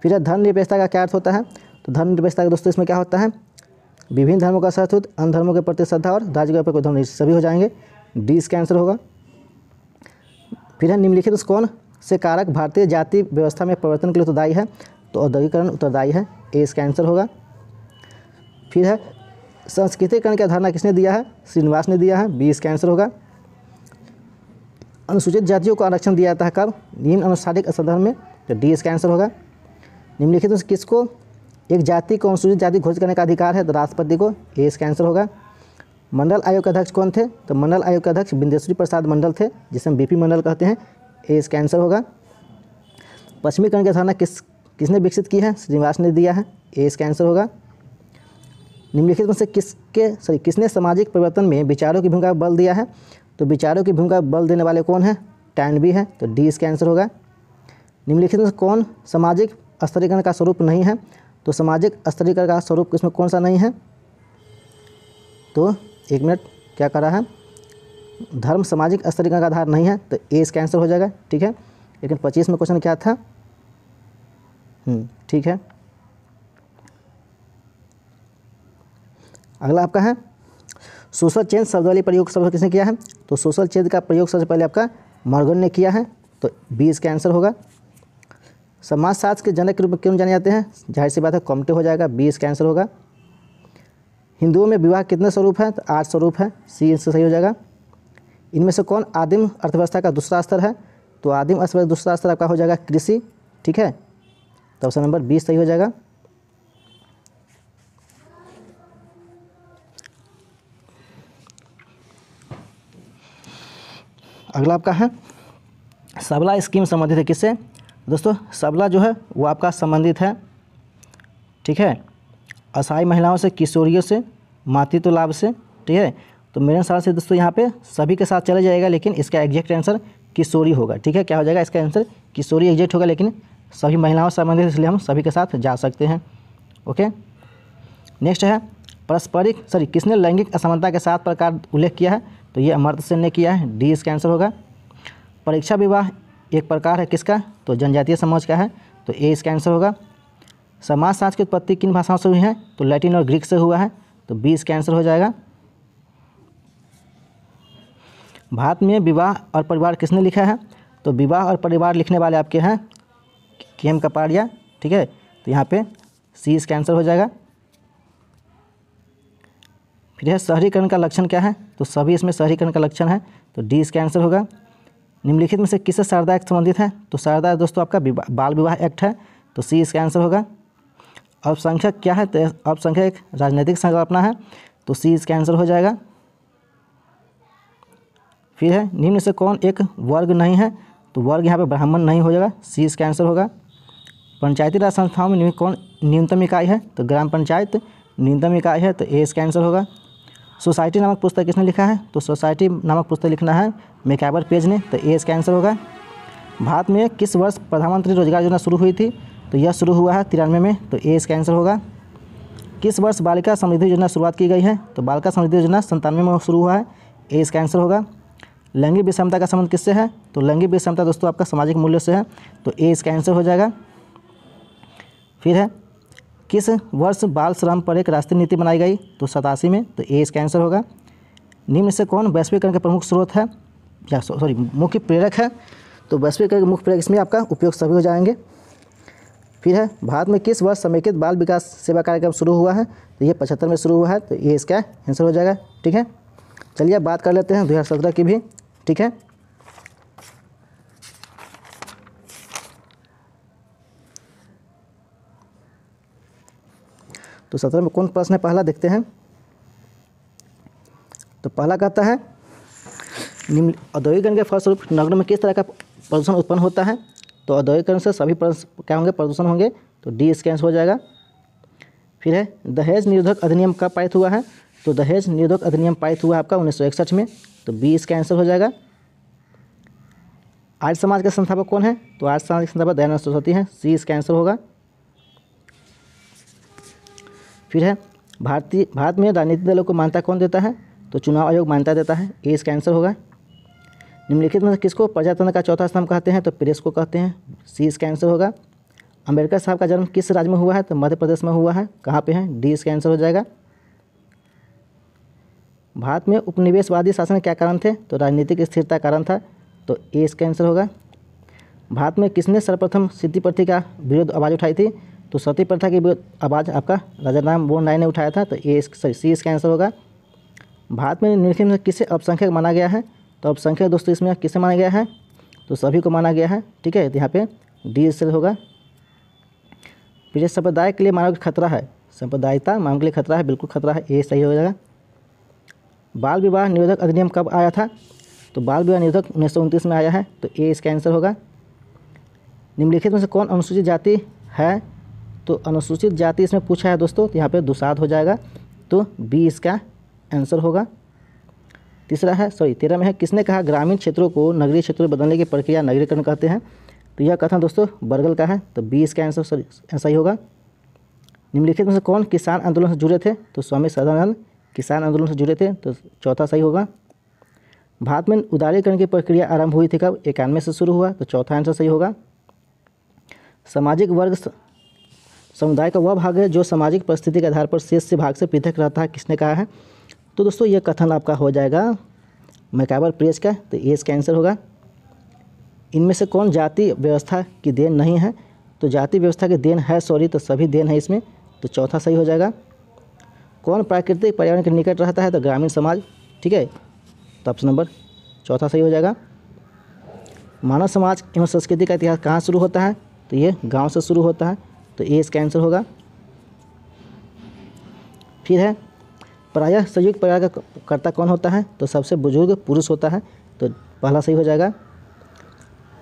Speaker 1: फिर धन निरपेक्षता का क्या अर्थ होता है तो धन निरपेक्षता का दोस्तों इसमें क्या होता है विभिन्न धर्मों का सहित अन्य धर्मों के प्रति श्रद्धा और धार्मिक पर कोई धर्म नहीं सभी हो जाएंगे डी इसका आंसर होगा फिर है निम्नलिखित कौन से कारक भारतीय जाति व्यवस्था में परिवर्तन के लिए उत्तरदायी है तो औद्योगिकरण उत्तरदायी है ए इसका आंसर होगा फिर है संस्कृतिकरण की अवधारणा किसने दिया है श्रीनिवास ने दिया है बी इसका आंसर होगा अनुसूचित जातियों को आरक्षण दिया जाता है कब निम्न अनुसारिक संदर्भ में तो डी इसका आंसर होगा निम्नलिखित में किसको एक जाति को अनुसूचित जाति घोषित करने का अधिकार है तो राष्ट्रपति को ए इसका आंसर होगा मंडल आयोग के अध्यक्ष कौन थे तो मंडल आयोग के अध्यक्ष बिंदेश्वरी प्रसाद मंडल थे जिसे हम बीपी मंडल कहते हैं ए इसका आंसर होगा पश्चिमीकरण की धारणा किस किसने विकसित की है श्रीनिवास ने दिया है ए इसका आंसर होगा निम्नलिखित में से किसके सॉरी किसने सामाजिक परिवर्तन में विचारों की भूमिका बल दिया है तो विचारों की भूमिका बल देने वाले कौन है बी है तो डी इसका आंसर होगा निम्नलिखित में से कौन सामाजिक स्तरीकरण का स्वरूप नहीं है तो सामाजिक स्तरीकरण का स्वरूप इसमें कौन सा नहीं है तो एक मिनट क्या कर रहा है धर्म सामाजिक स्तरीकरण का आधार नहीं है तो ए इसका आंसर हो जाएगा ठीक है लेकिन पच्चीस में क्वेश्चन क्या था हम्म, ठीक है अगला आपका है सोशल चेंज शब्द वाली प्रयोग शब्द किसने किया है तो सोशल चेंज का प्रयोग सबसे पहले आपका मॉर्गन ने किया है तो बी इसका आंसर होगा समाजशास्त्र के जनक के रूप में क्यों जाने जाते हैं जाहिर सी बात है कॉमटे हो जाएगा बी इसका आंसर होगा हिंदुओं में विवाह कितने स्वरूप हैं तो आठ स्वरूप हैं सी इनसे सही हो जाएगा इनमें से कौन आदिम अर्थव्यवस्था का दूसरा स्तर है तो आदिम अर्थव्यवस्था दूसरा स्तर आपका हो जाएगा कृषि ठीक है तो ऑप्शन नंबर बीस सही हो जाएगा अगला आपका है सबला स्कीम संबंधित है किससे दोस्तों सबला जो है वो आपका संबंधित है ठीक है असहाय महिलाओं से किशोरियों से मातृत्व लाभ से ठीक है तो मेरे अनुसार से दोस्तों यहाँ पे सभी के साथ चला जाएगा लेकिन इसका एग्जैक्ट आंसर किशोरी होगा ठीक है क्या हो जाएगा इसका आंसर किशोरी एग्जैक्ट होगा लेकिन सभी महिलाओं से संबंधित इसलिए हम सभी के साथ जा सकते हैं ओके नेक्स्ट है पारस्परिक सॉरी किसने लैंगिक असमानता के साथ प्रकार उल्लेख किया है तो ये अमर्त सेन ने किया है डी इसका आंसर होगा परीक्षा विवाह एक प्रकार है किसका तो जनजातीय समाज का है तो ए इसका आंसर होगा समाज शास्त्र की उत्पत्ति किन भाषाओं से हुई है तो लैटिन और ग्रीक से हुआ है तो बी इसका आंसर हो जाएगा भारत में विवाह और परिवार किसने लिखा है तो विवाह और परिवार लिखने वाले आपके हैं के एम कपाड़िया ठीक है तो यहाँ पे सी इसका आंसर हो जाएगा फिर है शहरीकरण का लक्षण क्या है तो सभी इसमें शहरीकरण का लक्षण है तो डी इसका आंसर होगा निम्नलिखित में से किससे शारदा एक्ट संबंधित है तो शारदा दोस्तों आपका बाल विवाह एक्ट है तो सी इसका आंसर होगा अल्पसंख्यक क्या है तो अल्पसंख्यक एक राजनीतिक संकल्पना है तो सी इसका आंसर हो जाएगा फिर है निम्न से कौन एक वर्ग नहीं है तो वर्ग यहाँ पर ब्राह्मण नहीं हो जाएगा सी इसका आंसर होगा पंचायती राज संस्थाओं में कौन न्यूनतम इकाई है तो ग्राम पंचायत न्यूनतम इकाई है तो ए इसका आंसर होगा सोसाइटी नामक पुस्तक किसने लिखा है तो सोसाइटी नामक पुस्तक लिखना है मेकाबर पेज ने तो ए इसका आंसर होगा भारत में किस वर्ष प्रधानमंत्री रोजगार योजना शुरू हुई थी तो यह शुरू हुआ है तिरानवे में तो ए इसका आंसर होगा किस वर्ष बालिका समृद्धि योजना शुरुआत की गई है तो बालिका समृद्धि योजना संतानवे में शुरू हुआ है ए इसका आंसर होगा लैंगिक विषमता का संबंध किससे है तो लैंगिक विषमता दोस्तों आपका सामाजिक मूल्य से है तो ए इसका आंसर हो जाएगा फिर है किस वर्ष बाल श्रम पर एक राष्ट्रीय नीति बनाई गई तो सतासी में तो ए इसका आंसर होगा निम्न से कौन वैश्वीकरण का प्रमुख स्रोत है या सॉरी मुख्य प्रेरक है तो वैश्वीकरण के मुख्य प्रेरक इसमें आपका उपयोग सभी हो जाएंगे फिर है भारत में किस वर्ष समेकित बाल विकास सेवा कार्यक्रम शुरू हुआ है तो ये पचहत्तर में शुरू हुआ है तो ये इसका आंसर हो जाएगा ठीक है चलिए बात कर लेते हैं दो की भी ठीक है तो सत्रह में कौन प्रश्न है पहला देखते हैं तो पहला कहता है निम्न औद्योगिकरण के फलस्वरूप नगर में किस तरह का प्रदूषण उत्पन्न होता है तो औद्योगिकरण से सभी क्या होंगे प्रदूषण होंगे तो डी इसका आंसर हो जाएगा फिर है दहेज निरोधक अधिनियम कब पारित हुआ है तो दहेज निरोधक अधिनियम पारित हुआ है आपका उन्नीस में तो बी इसका आंसर हो जाएगा आर्य समाज के संस्थापक कौन है तो आर्य समाज के संस्थापक दयानंद सरस्वती हैं सी इसका आंसर होगा फिर है भारतीय भारत में राजनीतिक दलों को मान्यता कौन देता है तो चुनाव आयोग मान्यता देता है ए इसका आंसर होगा निम्नलिखित में किसको प्रजातंत्र का चौथा स्तंभ कहते हैं तो प्रेस को कहते हैं सी इसका आंसर होगा अम्बेडकर साहब का जन्म किस राज्य में हुआ है तो मध्य प्रदेश में हुआ है कहाँ पर है डी इसका आंसर हो जाएगा भारत में उपनिवेशवादी शासन क्या कारण थे तो राजनीतिक स्थिरता कारण था तो ए इसका आंसर होगा भारत में किसने सर्वप्रथम सिद्धि प्रति का विरोध आवाज़ उठाई थी तो सती प्रथा की आवाज़ आपका राजा राम मोहन राय ने उठाया था तो ए सही सी इसका आंसर होगा भारत में निम्नलिखित में किसे अल्पसंख्यक माना गया है तो अल्पसंख्यक दोस्तों इसमें किसे माना गया है तो सभी को माना गया है ठीक है तो यहाँ पे डी इससे होगा फिर संप्रदाय के लिए मानव खतरा है संप्रदायता मानव के लिए खतरा है बिल्कुल खतरा है ये सही हो जाएगा बाल विवाह निरोधक अधिनियम कब आया था तो बाल विवाह निरोधक उन्नीस में आया है तो ए इसका आंसर होगा निम्नलिखित में से कौन अनुसूचित जाति है तो अनुसूचित जाति इसमें पूछा है दोस्तों तो यहाँ पे दुसाध हो जाएगा तो बी इसका आंसर होगा तीसरा है सॉरी तेरह में है किसने कहा ग्रामीण क्षेत्रों को नगरीय क्षेत्रों में बदलने की प्रक्रिया नगरीकरण कहते हैं तो यह कथन दोस्तों बर्गल का है तो बी इसका आंसर सॉरी ही होगा निम्नलिखित में से कौन किसान आंदोलन से जुड़े थे तो स्वामी सदानंद किसान आंदोलन से जुड़े थे तो चौथा सही होगा भारत में उदारीकरण की प्रक्रिया आरंभ हुई थी कब इक्यानवे से शुरू हुआ तो चौथा आंसर सही होगा सामाजिक वर्ग समुदाय का वह भाग है जो सामाजिक परिस्थिति के आधार पर शेष से भाग से पृथक रहता है किसने कहा है तो दोस्तों ये कथन आपका हो जाएगा मैकाबर प्रेस का तो ये इसका आंसर होगा इनमें से कौन जाति व्यवस्था की देन नहीं है तो जाति व्यवस्था की देन है सॉरी तो सभी देन है इसमें तो चौथा सही हो जाएगा कौन प्राकृतिक पर्यावरण के निकट रहता है तो ग्रामीण समाज ठीक है तो ऑप्शन नंबर चौथा सही हो जाएगा मानव समाज एवं संस्कृति का इतिहास कहाँ शुरू होता है तो ये गांव से शुरू होता है तो ए इसका आंसर होगा फिर है प्रायः संयुक्त परिवार का कर्ता कौन होता है तो सबसे बुजुर्ग पुरुष होता है तो पहला सही हो जाएगा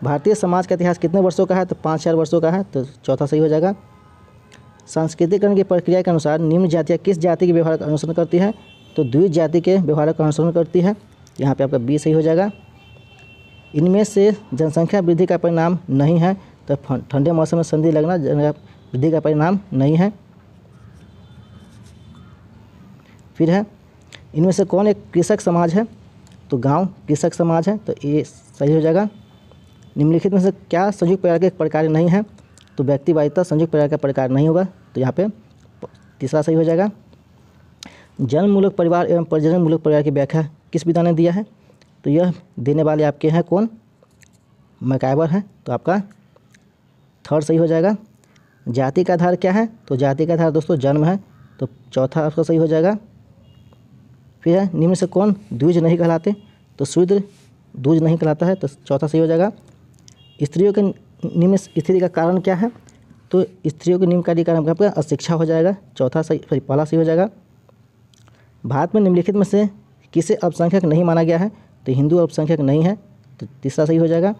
Speaker 1: भारतीय समाज का इतिहास कितने वर्षों का है तो पाँच चार वर्षों का है तो चौथा सही हो जाएगा सांस्कृतिकरण की प्रक्रिया के अनुसार निम्न जातियाँ किस जाति के व्यवहार का अनुसरण करती है तो द्वित जाति के व्यवहार का अनुसरण करती है यहाँ पे आपका बी सही हो जाएगा इनमें से जनसंख्या वृद्धि का परिणाम नहीं है तो ठंडे मौसम में संधि लगना वृद्धि का परिणाम नहीं है फिर है इनमें से कौन एक कृषक समाज है तो गांव कृषक समाज है तो ये सही हो जाएगा निम्नलिखित में से क्या संयुक्त प्रकार के प्रकार नहीं है तो व्यक्तिवादिता संयुक्त प्रकार का प्रकार नहीं होगा तो यहाँ पे तीसरा सही हो जाएगा जन्ममूलक परिवार एवं मूलक परिवार की व्याख्या किस विधा ने दिया है तो यह देने वाले आपके हैं कौन मैकाइबर हैं तो आपका थर्ड सही हो जाएगा जाति का आधार क्या है तो जाति का आधार दोस्तों जन्म है तो चौथा आपका सही हो जाएगा फिर है निम्न से कौन द्विज नहीं कहलाते तो शूद्र द्विज नहीं कहलाता है तो चौथा सही हो जाएगा स्त्रियों के निम्न स्थिति का कारण क्या है तो स्त्रियों के निम्न कार्य कारण आपका अशिक्षा हो जाएगा चौथा सही सॉरी पहला सही हो जाएगा भारत में निम्नलिखित में से किसे अल्पसंख्यक नहीं माना गया है तो हिंदू अल्पसंख्यक नहीं है तो तीसरा सही हो जाएगा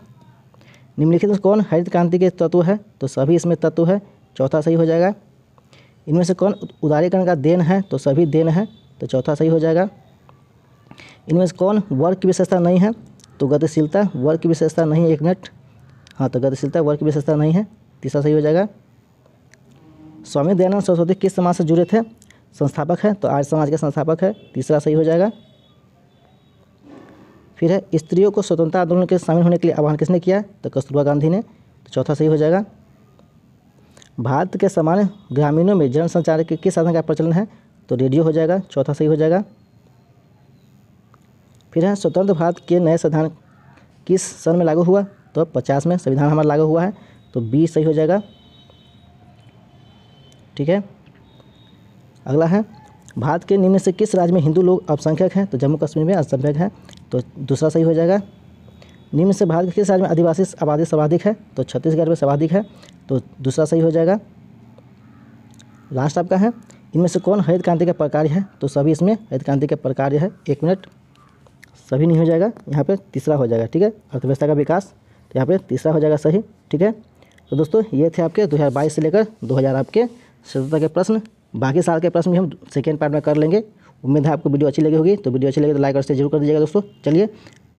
Speaker 1: निम्नलिखित में कौन हरित क्रांति के तत्व है तो सभी इसमें तत्व है चौथा सही हो जाएगा इनमें से कौन उदारीकरण का देन है तो सभी देन है तो चौथा सही हो जाएगा इनमें से कौन वर्ग की विशेषता नहीं है तो गतिशीलता वर्ग की विशेषता नहीं है एक मिनट हाँ तो गतिशीलता वर्ग की विशेषता नहीं है तीसरा सही हो जाएगा स्वामी दयानंद सरस्वती किस समाज से जुड़े थे संस्थापक है तो आर्य समाज के संस्थापक है तीसरा सही हो जाएगा फिर है स्त्रियों को स्वतंत्रता आंदोलन के शामिल होने के लिए आह्वान किसने किया तो कस्तूरबा गांधी ने तो चौथा सही हो जाएगा भारत के सामान्य ग्रामीणों में जन संचार के किस साधन का प्रचलन है तो रेडियो हो जाएगा चौथा सही हो जाएगा फिर है स्वतंत्र भारत के नए संविधान किस सन में लागू हुआ तो पचास में संविधान हमारा लागू हुआ है तो बी सही हो जाएगा ठीक है अगला है भारत के निम्न से किस राज्य में हिंदू लोग अल्पसंख्यक हैं तो जम्मू कश्मीर में अल्पसंख्यक हैं तो दूसरा सही हो जाएगा निम्न से भारत के किस राज्य में आदिवासी आबादी सर्वाधिक है तो छत्तीसगढ़ में सर्वाधिक है तो दूसरा सही हो जाएगा लास्ट आपका है इनमें से कौन हरित क्रांति का प्रकार है तो सभी इसमें हरित क्रांति का प्रकार है एक मिनट सभी नहीं हो जाएगा यहाँ पे तीसरा हो जाएगा ठीक है अर्थव्यवस्था का विकास तो यहाँ पे तीसरा हो जाएगा सही ठीक है तो दोस्तों ये थे आपके 2022 से लेकर 2000 आपके स्वतंत्रता के प्रश्न बाकी साल के प्रश्न भी हम सेकेंड पार्ट में कर लेंगे उम्मीद है आपको वीडियो अच्छी लगी होगी तो वीडियो अच्छी लगी तो लाइक और शेयर जरूर कर दीजिएगा दोस्तों चलिए